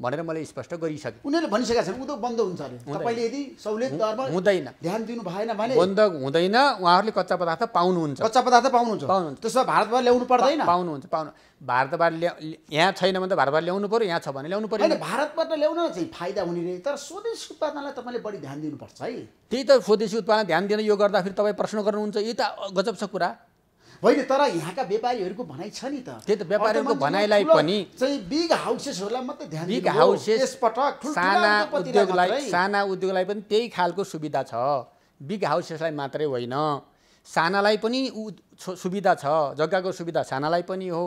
भनेर मैले स्पष्ट गरिसकेँ उनीहरूले भनिसकेका छन् उँधो बन्द हुन्छ अरे तपाईँले यदि सहुलियत दरमा हुँदैन ध्यान दिनु भएन भने बन्द हुँदैन उहाँहरूले कच्चा पदार्थ पाउनुहुन्छ कच्चा पदार्थ पाउनुहुन्छ पाउनुहुन्छ त्यसो भारतबाट ल्याउनु पर्दैन पाउनुहुन्छ पाउनु भारतबाट ल्या यहाँ छैन भने त भारतबाट ल्याउनु पऱ्यो यहाँ छ भने ल्याउनु पऱ्यो भारतबाट ल्याउन चाहिँ फाइदा हुने रे तर स्वदेशी उत्पादनलाई तपाईँले बढी ध्यान दिनुपर्छ है त्यही त स्वदेशी उत्पादन ध्यान दिन यो गर्दाखेरि तपाईँ प्रश्न गर्नुहुन्छ यो त गजब छ कुरा होइन तर यहाँका व्यापारीहरूको भनाइ छ नि त त्यही त व्यापारीहरूको भनाइलाई पनि चाहिँ बिग हाउसेसहरूलाई मात्रै ध्यान बिग हाउसेस साना उद्योगलाई साना उद्योगलाई पनि त्यही खालको सुविधा छ बिग हाउसेसलाई मात्रै होइन सानालाई पनि सुविधा छ जग्गाको सुविधा सानालाई पनि हो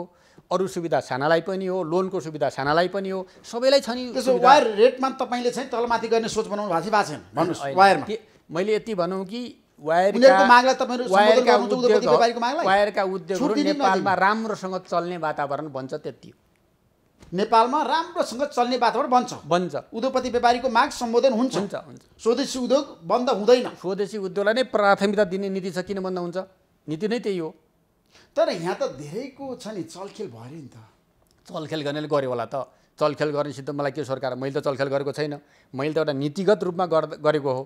अरू सुविधा सानालाई पनि हो लोनको सुविधा सानालाई पनि हो सबैलाई छ नि त्यसो वायर रेटमा तपाईँले चाहिँ तलमाथि गर्ने सोच बनाउनु भएको छ भन्नुहोस् वायरमा मैले यति भनौँ कि वायरका उद्योगहरू नेपालमा राम्रोसँग चल्ने वातावरण बन्छ त्यति हो नेपालमा राम्रोसँग चल्ने वातावरण बन्छ बन्छ उद्योगपति व्यापारीको माग सम्बोधन हुन्छ हुन्छ स्वदेशी उद्योग बन्द हुँदैन स्वदेशी उद्योगलाई नै प्राथमिकता दिने नीति छ किन बन्द हुन्छ नीति नै त्यही हो तर यहाँ त धेरैको छ नि चलखेल भयो नि त चलखेल गर्नेले गर्यो होला त चलखेल गर्ने सिद्ध मलाई के सरकार मैले त चलखेल गरेको छैन मैले त एउटा नीतिगत रूपमा गरेको हो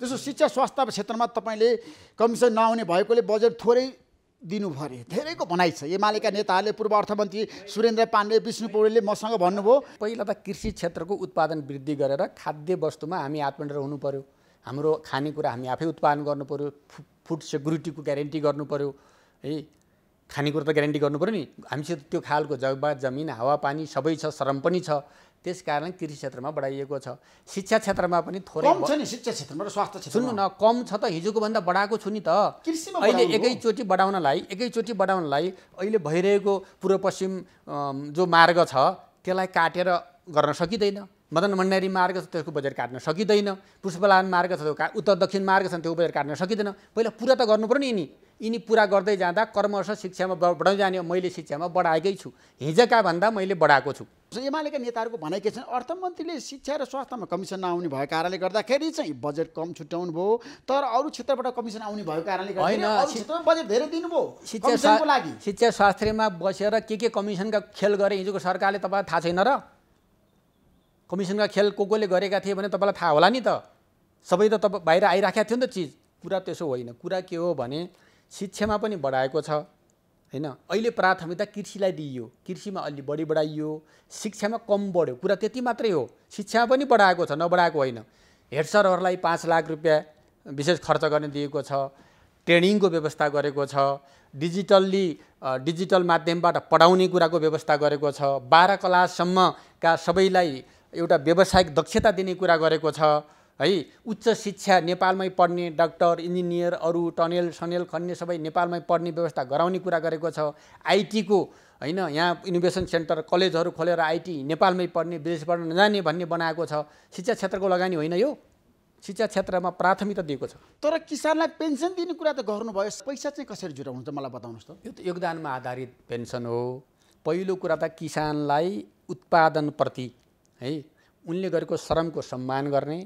जस्तो शिक्षा स्वास्थ्य क्षेत्रमा तपाईँले कमिसन नआउने भएकोले बजेट थोरै दिनु अरे धेरैको भनाइ छ एमालेका नेताहरूले पूर्व अर्थमन्त्री सुरेन्द्र पाण्डे विष्णु पौडेलले मसँग भन्नुभयो पहिला त कृषि क्षेत्रको उत्पादन वृद्धि गरेर खाद्य वस्तुमा हामी आत्मनिर्भर हुनु पऱ्यो हाम्रो खानेकुरा हामी आफै उत्पादन गर्नु पऱ्यो फुड सेक्युरिटीको ग्यारेन्टी पऱ्यो है खानेकुरा त ग्यारेन्टी पऱ्यो नि हामीसित त्यो खालको जग्गा जमिन हावापानी सबै छ श्रम पनि छ त्यस कारण कृषि क्षेत्रमा बढाइएको छ शिक्षा क्षेत्रमा पनि थोरै छ नि शिक्षा क्षेत्रमा र स्वास्थ्य क्षेत्रमा सुन्नु न कम छ त हिजोको भन्दा बढाएको छु नि त अहिले एकैचोटि बढाउनलाई एकैचोटि बढाउनलाई अहिले भइरहेको पूर्वपश्चिम जो मार्ग छ त्यसलाई काटेर गर्न सकिँदैन मदन भण्डारी मार्ग छ त्यसको बजेट काट्न सकिँदैन पुष्पलायन मार्ग छ का उत्तर दक्षिण मार्ग छन् त्यो बजेट काट्न सकिँदैन पहिला पुरा त गर्नु पऱ्यो नि यिनी यिनी पुरा गर्दै जाँदा कर्मश शिक्षामा बढाउँदै जाने मैले शिक्षामा बढाएकै छु हिजका भन्दा मैले बढाएको छु एमालेका नेताहरूको भनाइ के छ अर्थमन्त्रीले शिक्षा र स्वास्थ्यमा कमिसन नआउने भएको कारणले गर्दाखेरि चाहिँ बजेट कम छुट्याउनु भयो तर अरू क्षेत्रबाट कमिसन आउने भएको कारणले गर्दा बजेट धेरै दिनुभयो शिक्षाको लागि शिक्षा स्वास्थ्यमा बसेर के के कमिसनका खेल गरे हिजोको सरकारले तपाईँलाई थाहा छैन र कमिसनका खेल को कोले गरेका थिए भने तपाईँलाई थाहा होला नि त सबै त तपाईँ बाहिर आइराखेको थियो नि त चिज कुरा त्यसो होइन कुरा के हो भने शिक्षामा पनि बढाएको छ होइन अहिले प्राथमिकता कृषिलाई दिइयो कृषिमा अलि बढी बढाइयो शिक्षामा कम बढ्यो कुरा त्यति मात्रै हो शिक्षा पनि बढाएको छ नबढाएको होइन हेड सरहरूलाई पाँच लाख रुपियाँ विशेष खर्च गर्ने दिएको छ ट्रेनिङको व्यवस्था गरेको छ डिजिटल्ली डिजिटल माध्यमबाट पढाउने कुराको व्यवस्था गरेको छ बाह्र क्लाससम्मका सबैलाई एउटा व्यावसायिक दक्षता दिने कुरा गरेको छ है उच्च शिक्षा नेपालमै पढ्ने डाक्टर इन्जिनियर अरू टनेल सनेल खन्ने सबै नेपालमै पढ्ने व्यवस्था गराउने कुरा गरेको छ आइटीको होइन यहाँ इनोभेसन सेन्टर कलेजहरू खोलेर आइटी नेपालमै पढ्ने विदेशबाट नजाने भन्ने बनाएको छ शिक्षा क्षेत्रको लगानी होइन यो शिक्षा क्षेत्रमा प्राथमिकता दिएको छ तर किसानलाई पेन्सन दिने कुरा त गर्नुभयो पैसा चाहिँ कसरी हुन्छ मलाई बताउनुहोस् त यो त योगदानमा आधारित पेन्सन हो पहिलो कुरा त किसानलाई उत्पादनप्रति है उनले गरेको श्रमको सम्मान गर्ने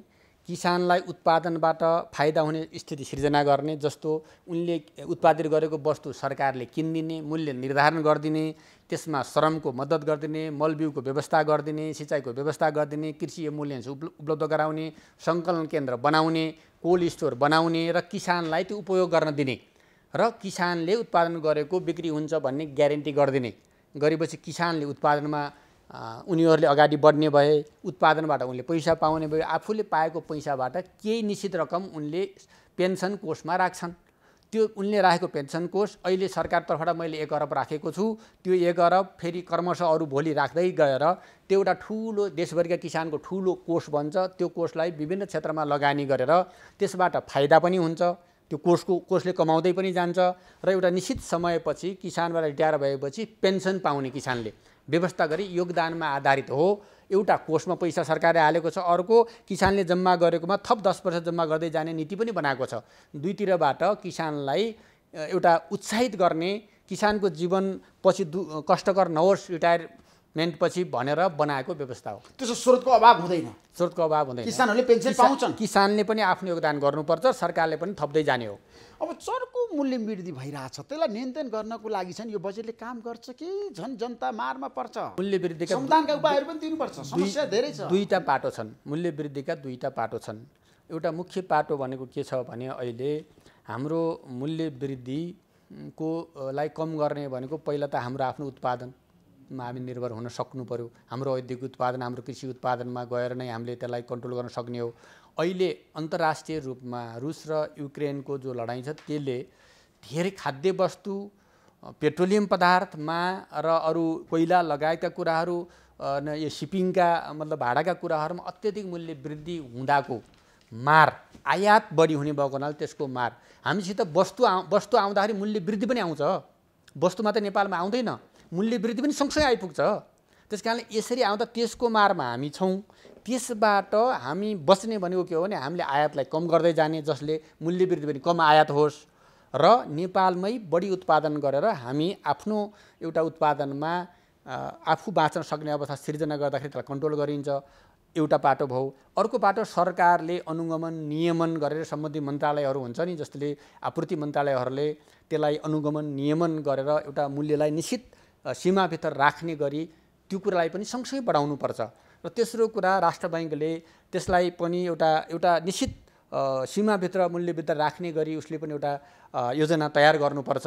किसानलाई उत्पादनबाट फाइदा हुने स्थिति सिर्जना गर्ने जस्तो उनले उत्पादित गरेको वस्तु सरकारले किनिदिने मूल्य निर्धारण गरिदिने त्यसमा श्रमको मद्दत गरिदिने मलबिउको व्यवस्था गरिदिने सिँचाइको व्यवस्था गरिदिने कृषि एम्बुलेन्स उपलब्ध गराउने सङ्कलन केन्द्र बनाउने कोल्ड स्टोर बनाउने र किसानलाई त्यो उपयोग गर्न दिने र किसानले उत्पादन गरेको बिक्री हुन्छ भन्ने ग्यारेन्टी गरिदिने गरेपछि किसानले उत्पादनमा उनीहरूले अगाडि बढ्ने भए उत्पादनबाट उनले पैसा पाउने भए आफूले पाएको पैसाबाट केही निश्चित रकम उनले पेन्सन कोषमा राख्छन् त्यो उनले राखेको पेन्सन कोष अहिले सरकारतर्फबाट मैले एक अरब राखेको छु त्यो एक अरब फेरि कर्मशः अरू भोलि राख्दै गएर त्यो एउटा ठुलो देशभरिका किसानको ठुलो कोष बन्छ त्यो कोषलाई विभिन्न क्षेत्रमा लगानी गरेर त्यसबाट फाइदा पनि हुन्छ त्यो कोषको कोषले कमाउँदै पनि जान्छ र एउटा निश्चित समयपछि किसानबाट रिटायर भएपछि पेन्सन पाउने किसानले व्यवस्था गरी योगदानमा आधारित हो एउटा कोषमा पैसा सरकारले हालेको छ अर्को किसानले जम्मा गरेकोमा थप दस वर्ष जम्मा गर्दै जाने नीति पनि बनाएको छ दुईतिरबाट किसानलाई एउटा उत्साहित गर्ने किसानको जीवन पछि दु कष्टकर नहोस् रिटायर मेन्टपछि भनेर बनाएको व्यवस्था हो त्यसो स्रोतको अभाव हुँदैन स्रोतको अभाव हुँदैन किसानहरूले पेन्सन पाउँछन् किसानले पनि आफ्नो योगदान गर्नुपर्छ सरकारले पनि थप्दै जाने हो अब चर्को मूल्य वृद्धि भइरहेछ त्यसलाई नियन्त्रण गर्नको लागि नि यो बजेटले काम गर्छ कि झन् जनता मारमा पर्छ मूल्य वृद्धिका उपायहरू पनि दिनुपर्छ समस्या धेरै छ दुईवटा पाटो छन् मूल्य वृद्धिका दुईवटा पाटो छन् एउटा मुख्य पाटो भनेको के छ भने अहिले हाम्रो मूल्य वृद्धिको लाई कम गर्ने भनेको पहिला त हाम्रो आफ्नो उत्पादन हामी निर्भर हुन सक्नु पऱ्यो हाम्रो औद्योगिक उत्पादन हाम्रो कृषि उत्पादनमा गएर नै हामीले त्यसलाई कन्ट्रोल गर्न सक्ने हो अहिले अन्तर्राष्ट्रिय रूपमा रुस र युक्रेनको जो लडाइँ छ त्यसले धेरै खाद्य वस्तु पेट्रोलियम पदार्थमा र अरू कोइला लगायतका कुराहरू यो सिपिङका मतलब भाडाका कुराहरूमा अत्यधिक मूल्य वृद्धि हुँदाको मार आयात बढी हुने भएको हुनाले त्यसको मार हामीसित वस्तु आउ वस्तु आउँदाखेरि मूल्य वृद्धि पनि आउँछ वस्तु मात्र नेपालमा आउँदैन मूल्य वृद्धि पनि सँगसँगै आइपुग्छ त्यस कारणले यसरी आउँदा त्यसको मारमा हामी छौँ त्यसबाट हामी बच्ने भनेको के हो भने हामीले आयातलाई कम गर्दै जाने जसले मूल्य वृद्धि पनि कम आयात होस् र नेपालमै बढी उत्पादन गरेर हामी आफ्नो एउटा उत्पादनमा आफू बाँच्न सक्ने अवस्था सिर्जना गर्दाखेरि त्यसलाई कन्ट्रोल गरिन्छ एउटा पाटो भयो अर्को पाटो सरकारले अनुगमन नियमन गरेर सम्बन्धित मन्त्रालयहरू हुन्छ नि जसले आपूर्ति मन्त्रालयहरूले त्यसलाई अनुगमन नियमन गरेर एउटा मूल्यलाई निश्चित सीमाभित्र राख्ने गरी त्यो कुरालाई पनि सँगसँगै बढाउनुपर्छ र तेस्रो कुरा राष्ट्र ब्याङ्कले त्यसलाई पनि एउटा एउटा निश्चित सीमाभित्र मूल्यभित्र राख्ने गरी उसले पनि एउटा योजना तयार गर्नुपर्छ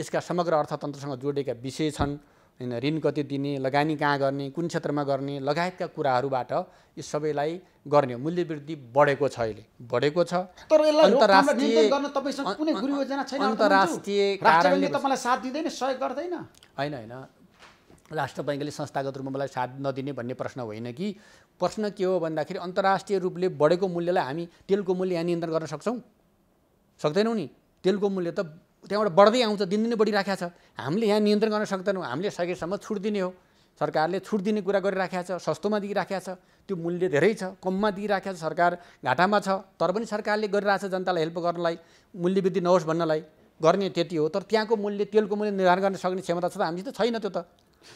यसका समग्र अर्थतन्त्रसँग जोडेका विषय छन् होइन ऋण कति दिने लगानी कहाँ गर्ने कुन क्षेत्रमा गर्ने लगायतका कुराहरूबाट यो सबैलाई गर्ने मूल्यवृद्धि मूल्य वृद्धि बढेको छ अहिले बढेको छ तर अन्तर्राष्ट्रिय अन्तर्राष्ट्रिय कारणले तपाईँलाई साथ दिँदैन सहयोग गर्दैन होइन होइन राष्ट्र बैङ्कले संस्थागत रूपमा मलाई साथ नदिने भन्ने प्रश्न होइन कि प्रश्न के हो भन्दाखेरि अन्तर्राष्ट्रिय रूपले बढेको मूल्यलाई हामी तेलको मूल्य यहाँ नियन्त्रण गर्न सक्छौँ सक्दैनौँ नि तेलको मूल्य त त्यहाँबाट बढ्दै आउँछ दिनदिनै बढिराखेको छ हामीले यहाँ नियन्त्रण गर्न सक्दैनौँ हामीले सकेसम्म छुट दिने हो सरकारले छुट दिने कुरा गरिराखेको छ सस्तोमा दिइराखेको छ त्यो मूल्य धेरै छ कममा दिइराखेको छ सरकार घाटामा छ तर पनि सरकारले गरिरहेको छ जनतालाई हेल्प गर्नलाई मूल्य वृद्धि नहोस् भन्नलाई गर्ने त्यति हो तर त्यहाँको मूल्य तेलको मूल्य निर्धारण गर्न सक्ने क्षमता छ त हामीसित छैन त्यो त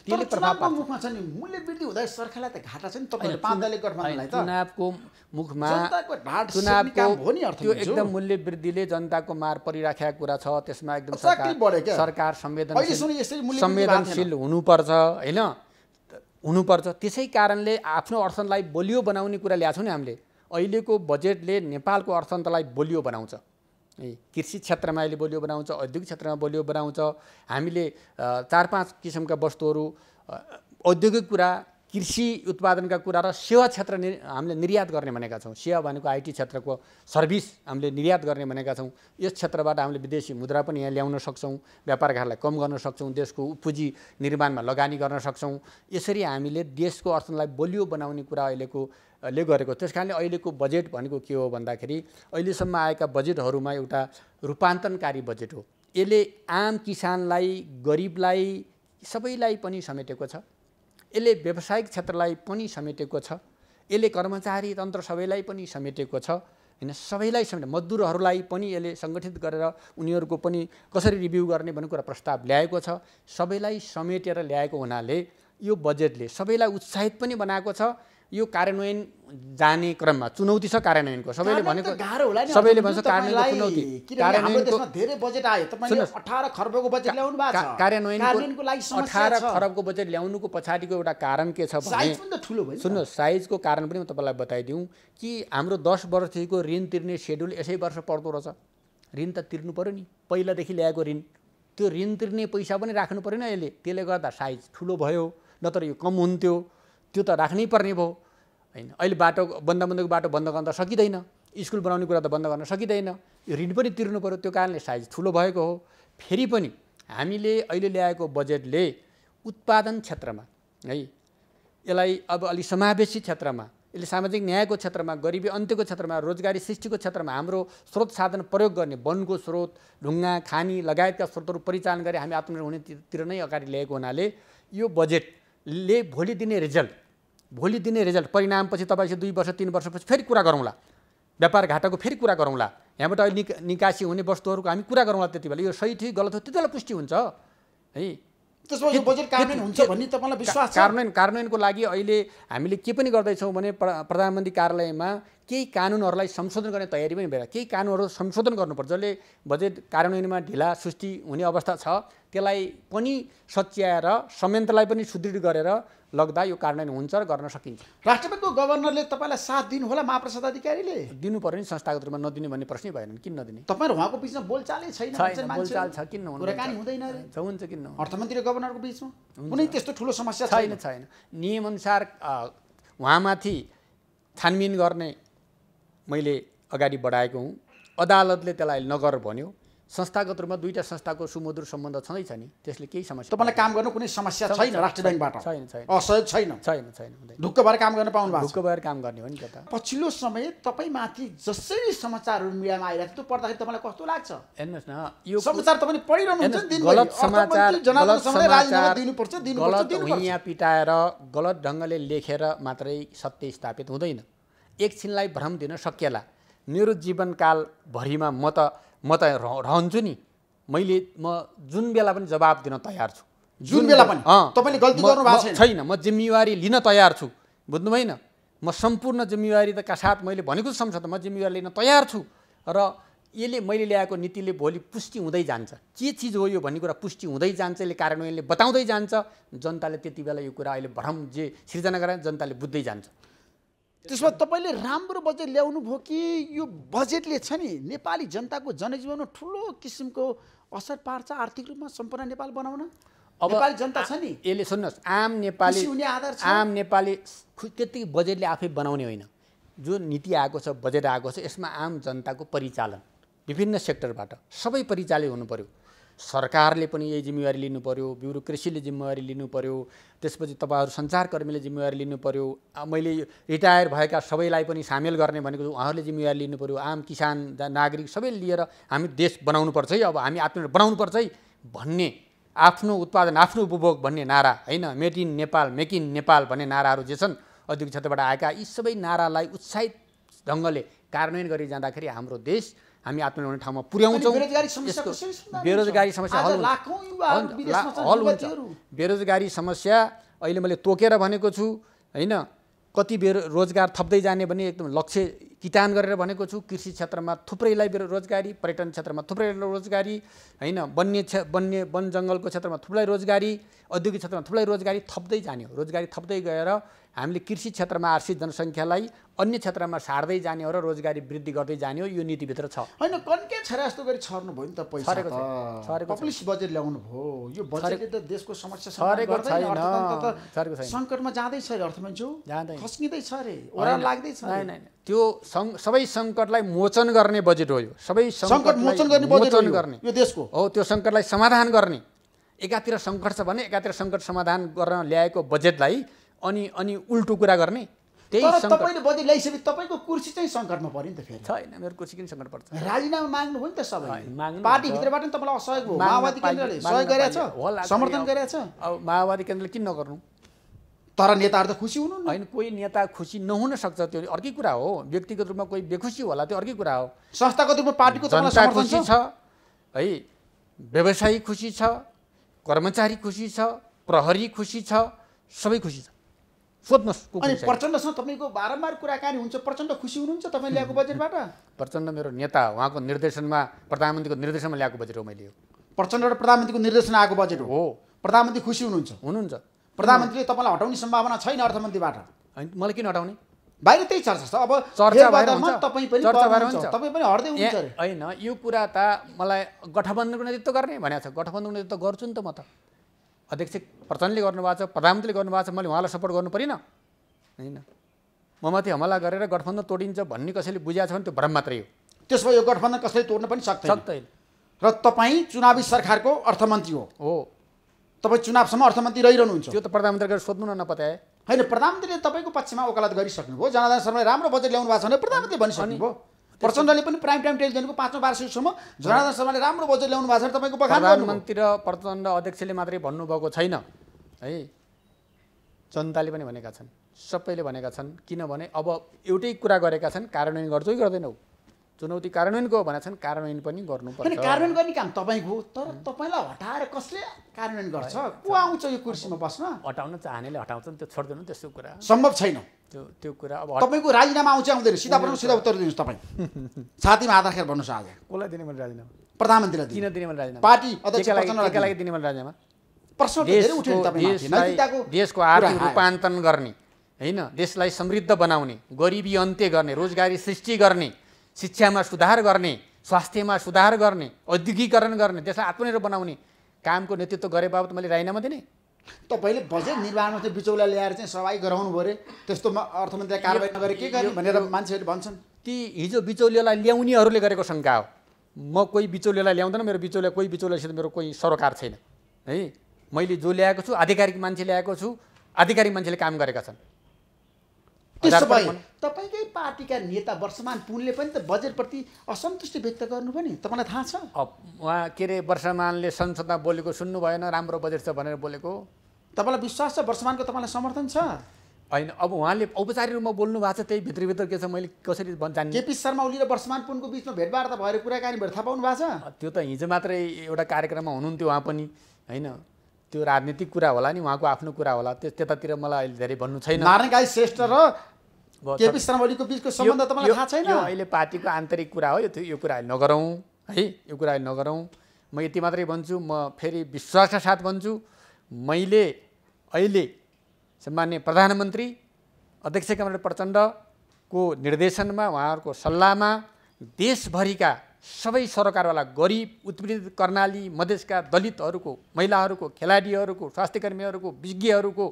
त्यसले प्रभाव मुखमा छ नि मूल्य वृद्धि हुँदा सरकारलाई त घाटा छ नि तपाईँहरू पाँच दलले गठबन्धनलाई त चुनावको मुखमा भाट चुनावको हो नि अर्थ त्यो एकदम मूल्य वृद्धिले जनताको मार परिराखेका कुरा छ त्यसमा एकदम सरकार सरकार संवेदनशील संवेदनशील हुनुपर्छ होइन हुनुपर्छ त्यसै कारणले आफ्नो अर्थतन्त्रलाई बलियो बनाउने कुरा ल्याएको छौँ नि हामीले अहिलेको बजेटले नेपालको अर्थतन्त्रलाई बलियो बनाउँछ कृषि क्षेत्रमा अहिले बलियो बनाउँछ औद्योगिक क्षेत्रमा बलियो बनाउँछ हामीले चार पाँच किसिमका वस्तुहरू औद्योगिक कुरा कृषि उत्पादनका कुरा र सेवा क्षेत्र नि हामीले निर्यात गर्ने भनेका छौँ सेवा भनेको आइटी क्षेत्रको सर्भिस हामीले निर्यात गर्ने भनेका छौँ यस क्षेत्रबाट हामीले विदेशी मुद्रा पनि यहाँ ल्याउन सक्छौँ व्यापार घरलाई कम गर्न सक्छौँ देशको पुँजी निर्माणमा लगानी गर्न सक्छौँ यसरी हामीले देशको अर्थलाई बलियो बनाउने कुरा अहिलेको ले गरेको त्यस कारणले अहिलेको बजेट भनेको के हो भन्दाखेरि अहिलेसम्म आएका बजेटहरूमा एउटा रूपान्तरणकारी बजेट हो यसले आम किसानलाई गरिबलाई सबैलाई पनि समेटेको छ यसले व्यावसायिक क्षेत्रलाई पनि समेटेको छ यसले कर्मचारी तन्त्र सबैलाई पनि समेटेको छ होइन सबैलाई समेट मजदुरहरूलाई पनि यसले सङ्गठित गरेर उनीहरूको पनि कसरी रिभ्यू गर्ने भन्ने कुरा प्रस्ताव ल्याएको छ सबैलाई समेटेर ल्याएको हुनाले यो बजेटले सबैलाई उत्साहित पनि बनाएको छ यो कार्यान्वयन जाने क्रममा चुनौती छ कार्यान्वयनको सबैले भनेको सबैले भन्छ कार्यान्वयनको चुनौती कार्यान्वयनको धेरै बजेट आयो खर्बको बजेट ल्याउनु कार्यान्वयनको लागि समस्या खर्बको बजेट ल्याउनुको पछाडिको एउटा कारण के छ भने साइज सुन्नु साइजको कारण पनि म तपाईँलाई बताइदिउँ कि हाम्रो दस वर्षदेखिको ऋण तिर्ने सेड्युल यसै वर्ष पर्दो रहेछ ऋण त तिर्नु पऱ्यो नि पहिलादेखि ल्याएको ऋण त्यो ऋण तिर्ने पैसा पनि राख्नु नि अहिले त्यसले गर्दा साइज ठुलो भयो नत्र यो कम हुन्थ्यो त्यो त राख्नै पर्ने भयो होइन अहिले बाटो बन्द बन्दको बाटो बन्द गर्न त सकिँदैन स्कुल बनाउने कुरा त बन्द गर्न सकिँदैन यो ऋण पनि तिर्नु पऱ्यो त्यो कारणले साइज ठुलो भएको हो फेरि पनि हामीले अहिले ल्याएको बजेटले उत्पादन क्षेत्रमा है यसलाई अब अलिक समावेशी क्षेत्रमा यसले सामाजिक न्यायको क्षेत्रमा गरिबी अन्त्यको क्षेत्रमा रोजगारी सृष्टिको क्षेत्रमा हाम्रो स्रोत साधन प्रयोग गर्ने वनको स्रोत ढुङ्गा खानी लगायतका स्रोतहरू परिचालन गरी हामी आत्मनिर्भर हुनेतिर नै अगाडि ल्याएको हुनाले यो बजेट ले भोलि दिने रिजल्ट भोलि दिने रिजल्ट परिणामपछि तपाईँसँग दुई वर्ष तिन वर्षपछि फेरि कुरा गरौँला व्यापार घाटाको फेरि कुरा गरौँला यहाँबाट अहिले निक निकासी हुने वस्तुहरूको हामी कुरा गरौँला त्यति बेला यो सही थियो गलत हो त्यति बेला पुष्टि हुन्छ है बजेट विश्वास कार्यान्वयन कार्यान्वयनको लागि अहिले हामीले के पनि गर्दैछौँ भने प्रधानमन्त्री कार्यालयमा केही कानुनहरूलाई संशोधन गर्ने तयारी पनि भएर केही कानुनहरू संशोधन गर्नुपर्छ जसले बजेट कार्यान्वयनमा ढिला सुस्ती हुने अवस्था छ त्यसलाई पनि सच्याएर संयन्त्रलाई पनि सुदृढ गरेर लग्दा यो कार्यान्वयन हुन्छ र गर्न सकिन्छ राष्ट्रपतिको गभर्नरले तपाईँलाई साथ दिनु होला महाप्रसाद अधिकारीले दिनु पऱ्यो नि संस्थागत रूपमा नदिने भन्ने प्रश्नै भएन किन नदिने तपाईँहरू उहाँको बिचमा बोलचालै छैन बोलचाल छ किन कुराकानी हुँदैन हुन्छ किन अर्थमन्त्री र गभर्नरको बिचमा कुनै त्यस्तो ठुलो समस्या छैन छैन नियमअनुसार उहाँमाथि छानबिन गर्ने मैले अगाडि बढाएको हुँ अदालतले त्यसलाई नगर भन्यो संस्थागत रूपमा दुईवटा संस्थाको सुमधुर सम्बन्ध छँदैछ नि त्यसले केही समस्या तपाईँलाई काम गर्नु कुनै समस्या छैन राष्ट्र ब्याङ्कबाट छैन छैन असहयोग छैन छैन छैन ढुक्क भएर काम गर्न पाउनु ढुक्क भएर काम गर्ने हो नि त पछिल्लो समय तपाईँमाथि जसरी समाचारहरू मिडियामा आइरहेको त्यो पढ्दाखेरि तपाईँलाई कस्तो लाग्छ हेर्नुहोस् न यो समाचार तपाईँले पढिरहनु गलत समाचार दिनुपर्छ गलत भुइँया पिटाएर गलत ढङ्गले लेखेर मात्रै सत्य स्थापित हुँदैन एकछिनलाई भ्रम दिन सकिएला मेरो जीवनकालभरिमा म त म त रहन्छु नि मैले म जुन बेला पनि जवाब दिन तयार छु जुन बेला पनि तपाईँले गल्ती गर्नु भएको छैन म जिम्मेवारी लिन तयार छु बुझ्नु भएन म सम्पूर्ण जिम्मेवारी जिम्मेवारीका साथ मैले भनेको म जिम्मेवारी लिन तयार छु र यसले मैले ल्याएको नीतिले भोलि पुष्टि हुँदै जान्छ के चिज हो यो भन्ने कुरा पुष्टि हुँदै जान्छ यसले कार्यान्वयनले बताउँदै जान्छ जनताले त्यति बेला यो कुरा अहिले भ्रम जे सिर्जना गरे जनताले बुझ्दै जान्छ त्यसमा तपाईँले राम्रो बजेट ल्याउनु भयो कि यो बजेटले छ नि नेपाली जनताको जनजीवनमा ठुलो किसिमको असर पार्छ आर्थिक रूपमा सम्पूर्ण नेपाल बनाउन अब नेपाली जनता छ नि यसले सुन्नुहोस् आम नेपाली आधार आम नेपाली त्यति बजेटले आफै बनाउने होइन जो नीति आएको छ बजेट आएको छ यसमा आम जनताको परिचालन विभिन्न सेक्टरबाट सबै परिचालित हुनु पऱ्यो सरकारले पनि यही जिम्मेवारी लिनु पऱ्यो ब्युरोक्रेसीले जिम्मेवारी लिनु पऱ्यो त्यसपछि तपाईँहरू सञ्चारकर्मीले जिम्मेवारी लिनु पऱ्यो मैले रिटायर भएका सबैलाई पनि सामेल गर्ने भनेको उहाँहरूले जिम्मेवारी लिनु पऱ्यो आम किसान नागरिक सबै लिएर हामी देश बनाउनुपर्छ है अब हामी आत्मनिर्भर बनाउनुपर्छ है भन्ने आफ्नो उत्पादन आफ्नो उपभोग भन्ने नारा होइन made in Nepal make in Nepal भन्ने नाराहरू जे छन् औद्योगिक क्षेत्रबाट आएका यी सबै नारालाई उत्साहित ढङ्गले कार्यान्वयन गरी जाँदाखेरि हाम्रो देश हामी आत्मनिर्भर ठाउँमा पुर्याउँछौँ बेरोजगारी समस्या हल हुन्छ बेरोजगारी समस्या अहिले मैले तोकेर भनेको छु होइन कति बेरो रोजगार थप्दै जाने भने एकदम लक्ष्य किटान गरेर भनेको छु कृषि क्षेत्रमा थुप्रैलाई रोजगारी पर्यटन क्षेत्रमा थुप्रैलाई रोजगारी होइन वन्य वन्य वन जङ्गलको क्षेत्रमा थुप्रै रोजगारी औद्योगिक क्षेत्रमा थुप्रै रोजगारी थप्दै जाने हो रोजगारी थप्दै गएर हामीले कृषि क्षेत्रमा आर्षित जनसङ्ख्यालाई अन्य क्षेत्रमा सार्दै जाने हो र रोजगारी वृद्धि गर्दै जाने हो यो नीतिभित्र छ होइन कन्के छरे जस्तो गरी छर्नु भयो नि त पैसा बजेट ल्याउनु भयो यो त देशको समस्या छरेको छैन सङ्कटमा जाँदैछ अरे खस्किँदैछ अरे ओरा लाग्दैछ त्यो सबै सङ्कटलाई मोचन गर्ने बजेट हो यो सबै सङ्कट मोचन गर्ने मोचन गर्ने यो देशको हो त्यो सङ्कटलाई समाधान गर्ने एकातिर सङ्कट छ भने एकातिर सङ्कट समाधान गर्न ल्याएको बजेटलाई अनि अनि उल्टो कुरा गर्ने त्यही तपाईँले बजेट तपाईँको कुर्सी चाहिँ सङ्कटमा पऱ्यो नि त फेरि छैन मेरो कुर्सी किन सङ्कट पर्छ राजीनामा माग्नु हो नि त सबै पार्टीभित्रबाट तपाईँलाई असहयोग माओवादी केन्द्रले सहयोग गरेछ समर्थन गरेछ अब माओवादी केन्द्रले किन नगर्नु तर नेताहरू त खुसी हुनु होइन कोही नेता खुसी नहुन सक्छ त्यो अर्कै कुरा हो व्यक्तिगत रूपमा कोही बेखुसी होला त्यो अर्कै कुरा हो संस्थागत रूपमा पार्टीको खुसी छ है व्यवसायी खुसी छ कर्मचारी खुसी छ प्रहरी खुसी छ सबै खुसी छ सोध्नुहोस् अनि प्रचण्डसँग तपाईँको बारम्बार कुराकानी हुन्छ प्रचण्ड खुसी हुनुहुन्छ तपाईँ ल्याएको बजेटबाट प्रचण्ड मेरो नेता उहाँको निर्देशनमा प्रधानमन्त्रीको निर्देशनमा ल्याएको बजेट हो मैले यो प्रचण्ड र प्रधानमन्त्रीको निर्देशन आएको बजेट हो प्रधानमन्त्री खुसी हुनुहुन्छ हुनुहुन्छ प्रधानमन्त्रीले तपाईँलाई हटाउने सम्भावना छैन अर्थमन्त्रीबाट मलाई किन हटाउने बाहिर त्यही चर्चा छ अब चर्चा भएर तपाईँ पनि हट्दै होइन यो कुरा त मलाई गठबन्धनको नेतृत्व गर्ने भनेको छ गठबन्धनको नेतृत्व गर्छु नि त म त अध्यक्ष प्रचण्डले गर्नुभएको छ प्रधानमन्त्रीले गर्नुभएको छ मैले उहाँलाई सपोर्ट गर्नु परेन होइन म माथि हमला गरेर गठबन्धन तोडिन्छ भन्ने कसैले बुझाएको छ भने त्यो भ्रम मात्रै हो त्यसो भए यो गठबन्धन कसैले तोड्न पनि सक्दैन सक्दैन र तपाईँ चुनावी सरकारको अर्थमन्त्री हो तपाईँ चुनावसम्म अर्थमन्त्री रहिरहनुहुन्छ त्यो त प्रधानमन्त्रीलाई सोध्नु न नपत्याए होइन प्रधानमन्त्रीले तपाईँको पक्षमा वकालत गरिसक्नुभयो जनादन शर्माले राम्रो बजेट ल्याउनु भएको छ भने प्रधानमन्त्री भयो प्रचण्डले पनि प्राइम टाइम टेलिभिजनको पाँचौँ वार्षिकसम्म जनार्दन शर्माले राम्रो बजेट ल्याउनु भएको छ भने तपाईँको प्रधानमन्त्री र प्रचण्ड अध्यक्षले मात्रै भन्नुभएको छैन है जनताले पनि भनेका छन् सबैले भनेका छन् किनभने अब एउटै कुरा गरेका छन् कार्यान्वयन गर्छौ कि गर्दैनौ चुनौती कार्यान्वयनको भनेको छन् कार्यान्वयन पनि गर्नुपर्छ कार्यान्वयन गर्ने काम तपाईँको तर तपाईँलाई हटाएर कसले कार्यान्वयन गर्छ को आउँछ यो कुर्सीमा बस्न हटाउन चाहनेले हटाउँछन् त्यो छोड्दैनन् त्यस्तो कुरा सम्भव छैन त्यो त्यो कुरा अब तपाईँको राजीनामा आउँछ आउँदैन सिधा बनाउनु सिधा उत्तर दिनुहोस् तपाईँ छातीमा आधार खेर भन्नुहोस् आज कसलाई दिने मैले राजीनामा प्रधानमन्त्रीलाई किन दिने मैले राजीनामा पार्टी लागि दिने मैले राजीनामा प्रश्न धेरै देशको आर्थिक रूपान्तरण गर्ने होइन देशलाई समृद्ध बनाउने गरिबी अन्त्य गर्ने रोजगारी सृष्टि गर्ने शिक्षामा सुधार गर्ने स्वास्थ्यमा सुधार गर्ने औद्योगिकरण गर्ने देशलाई आत्मनिर्भर बनाउने कामको नेतृत्व गरे बाबत मैले राइनामा दिने तपाईँले बजेट निर्माणमा चाहिँ बिचौला ल्याएर चाहिँ सवाई गराउनु भयो अरे त्यस्तोमा अर्थमन्त्री कारवाही नगरे के गर्ने भनेर मान्छेहरूले भन्छन् ती हिजो बिचौलियालाई ल्याउनेहरूले गरेको शङ्का हो म कोही बिचौलियालाई ल्याउँदैन मेरो बिचौलिया कोही बिचौलियासित मेरो कोही सरोकार छैन है मैले जो ल्याएको छु आधिकारिक मान्छे ल्याएको छु आधिकारिक मान्छेले काम गरेका छन् त्यसो भए तपाईँकै पार्टीका नेता वर्षमान पुनले पनि त बजेटप्रति असन्तुष्टि व्यक्त गर्नुभयो नि तपाईँलाई थाहा छ उहाँ के अरे वर्षमानले संसदमा बोलेको सुन्नु भएन राम्रो बजेट छ भनेर बोलेको तपाईँलाई विश्वास छ वर्षमानको तपाईँलाई समर्थन छ होइन अब उहाँले औपचारिक रूपमा बोल्नु भएको छ त्यही भित्रभित्र के छ मैले कसरी जान्ने केपी शर्मा ओली र वर्षमान पुनको बिचमा भेटभाड त भएर कुराकानी भएर थाहा पाउनु भएको छ त्यो त हिजो मात्रै एउटा कार्यक्रममा हुनुहुन्थ्यो उहाँ पनि होइन त्यो राजनीतिक कुरा होला नि उहाँको आफ्नो कुरा होला त्यो त्यतातिर मलाई अहिले धेरै भन्नु छैन नारायण गाई श्रेष्ठ र केपी ओलीको बिचको सम्बन्ध तपाईँलाई थाहा छैन अहिले पार्टीको आन्तरिक कुरा हो यो यो कुरा नगरौँ है यो कुरा नगरौँ म यति मात्रै भन्छु म फेरि विश्वासका साथ भन्छु मैले अहिले सम्मान्य प्रधानमन्त्री अध्यक्ष कमल प्रचण्डको निर्देशनमा उहाँहरूको सल्लाहमा देशभरिका सबै सरकारवाला गरिब उत्पीडित कर्णाली मधेसका दलितहरूको महिलाहरूको खेलाडीहरूको स्वास्थ्यकर्मीहरूको विज्ञहरूको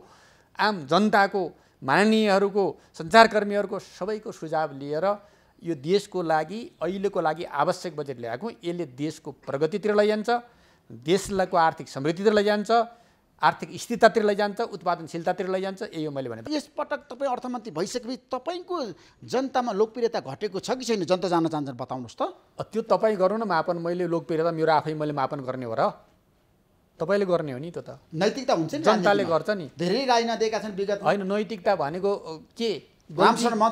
आम जनताको माननीयहरूको सञ्चारकर्मीहरूको सबैको सुझाव लिएर यो देशको लागि अहिलेको लागि आवश्यक बजेट ल्याएको यसले देशको प्रगतितिर लैजान्छ देशको आर्थिक समृद्धितिर लैजान्छ आर्थिक स्थिरतातिर लैजान्छ उत्पादनशीलतातिर लैजान्छ यही हो मैले भने यसपटक तपाईँ अर्थमन्त्री भइसकेपछि तपाईँको जनतामा लोकप्रियता घटेको छ कि छैन जनता जान चाहन्छन् बताउनुहोस् त त्यो तपाईँ गरौँ न मापन मैले लोकप्रियता मेरो आफै मैले मापन गर्ने हो र तपाईँले गर्ने हो नि त्यो त नैतिकता हुन्छ नि जनताले गर्छ नि धेरै राइना दिएका छन् विगत होइन नैतिकता भनेको के राजीनामा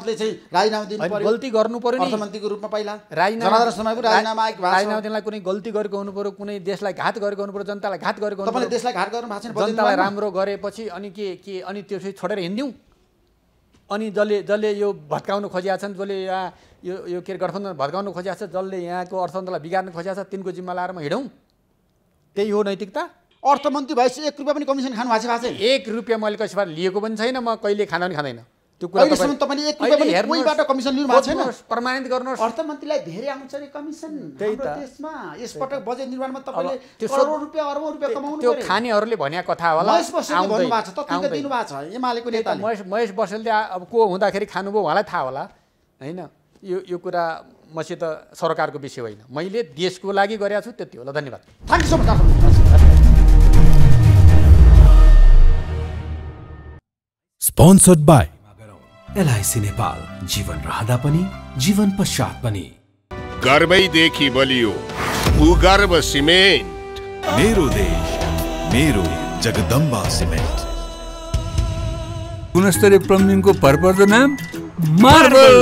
गल्ती गर्नु पर्यो कुनै गल्ती गरेको हुनु पर्यो कुनै देशलाई घात गरेको हुनु पर्यो जनतालाई घात गरेको जनतालाई राम्रो गरेपछि अनि के के अनि त्यो चाहिँ छोडेर हिँड्यौँ अनि जसले जसले यो भत्काउनु खोजिया छन् जसले यहाँ यो यो के अरे गठबन्धन भत्काउनु खोजिया छ जसले यहाँको अर्थतन्त्रलाई बिगार्नु खोजिया छ तिनको जिम्मा लाएर म हिँडौँ त्यही हो नैतिकता अर्थमन्त्री भएपछि एक रुपियाँ पनि कमिसन खानु भएको छैन एक रुपियाँ मैले कसैबाट लिएको पनि छैन म कहिले खाना पनि खाँदैन त्यो कुरा कोहीबाट कमिसन लिनु भएको छैन प्रमाणित गर्नुहोस् अर्थमन्त्रीलाई धेरै आउँछ नि कमिसन त्यसमा यसपटक बजेट निर्माणमा तपाईँले करोड रुपियाँ अर्बौँ रुपियाँ कमाउनु त्यो खानेहरूले भने कथा होला दिनु भएको छ एमालेको नेता महेश महेश बसेलले अब को हुँदाखेरि खानुभयो उहाँलाई थाहा होला होइन यो यो कुरा मसित सरकारको विषय होइन मैले देशको लागि गरेको छु त्यति होला धन्यवाद thank you so much sponsored by LIC Nepal जीवन रहँदा पनि जीवन पश्चात पनि गर्वैदेखि बलियो भूगर्भ सिमेन्ट मेरो देश मेरो जगदम्बा सिमेन्ट गुणस्तरीय प्लम्बिङको भरपर्दो नाम मार्बल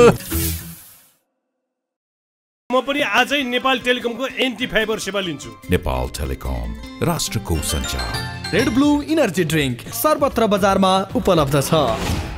म पनि आजै नेपाल टेलिकमको एन्टी फाइबर सेवा लिन्छु नेपाल टेलिकम राष्ट्रको सञ्चार रेड ब्लू इनर्जी ड्रिङ्क सर्वत्र बजारमा उपलब्ध छ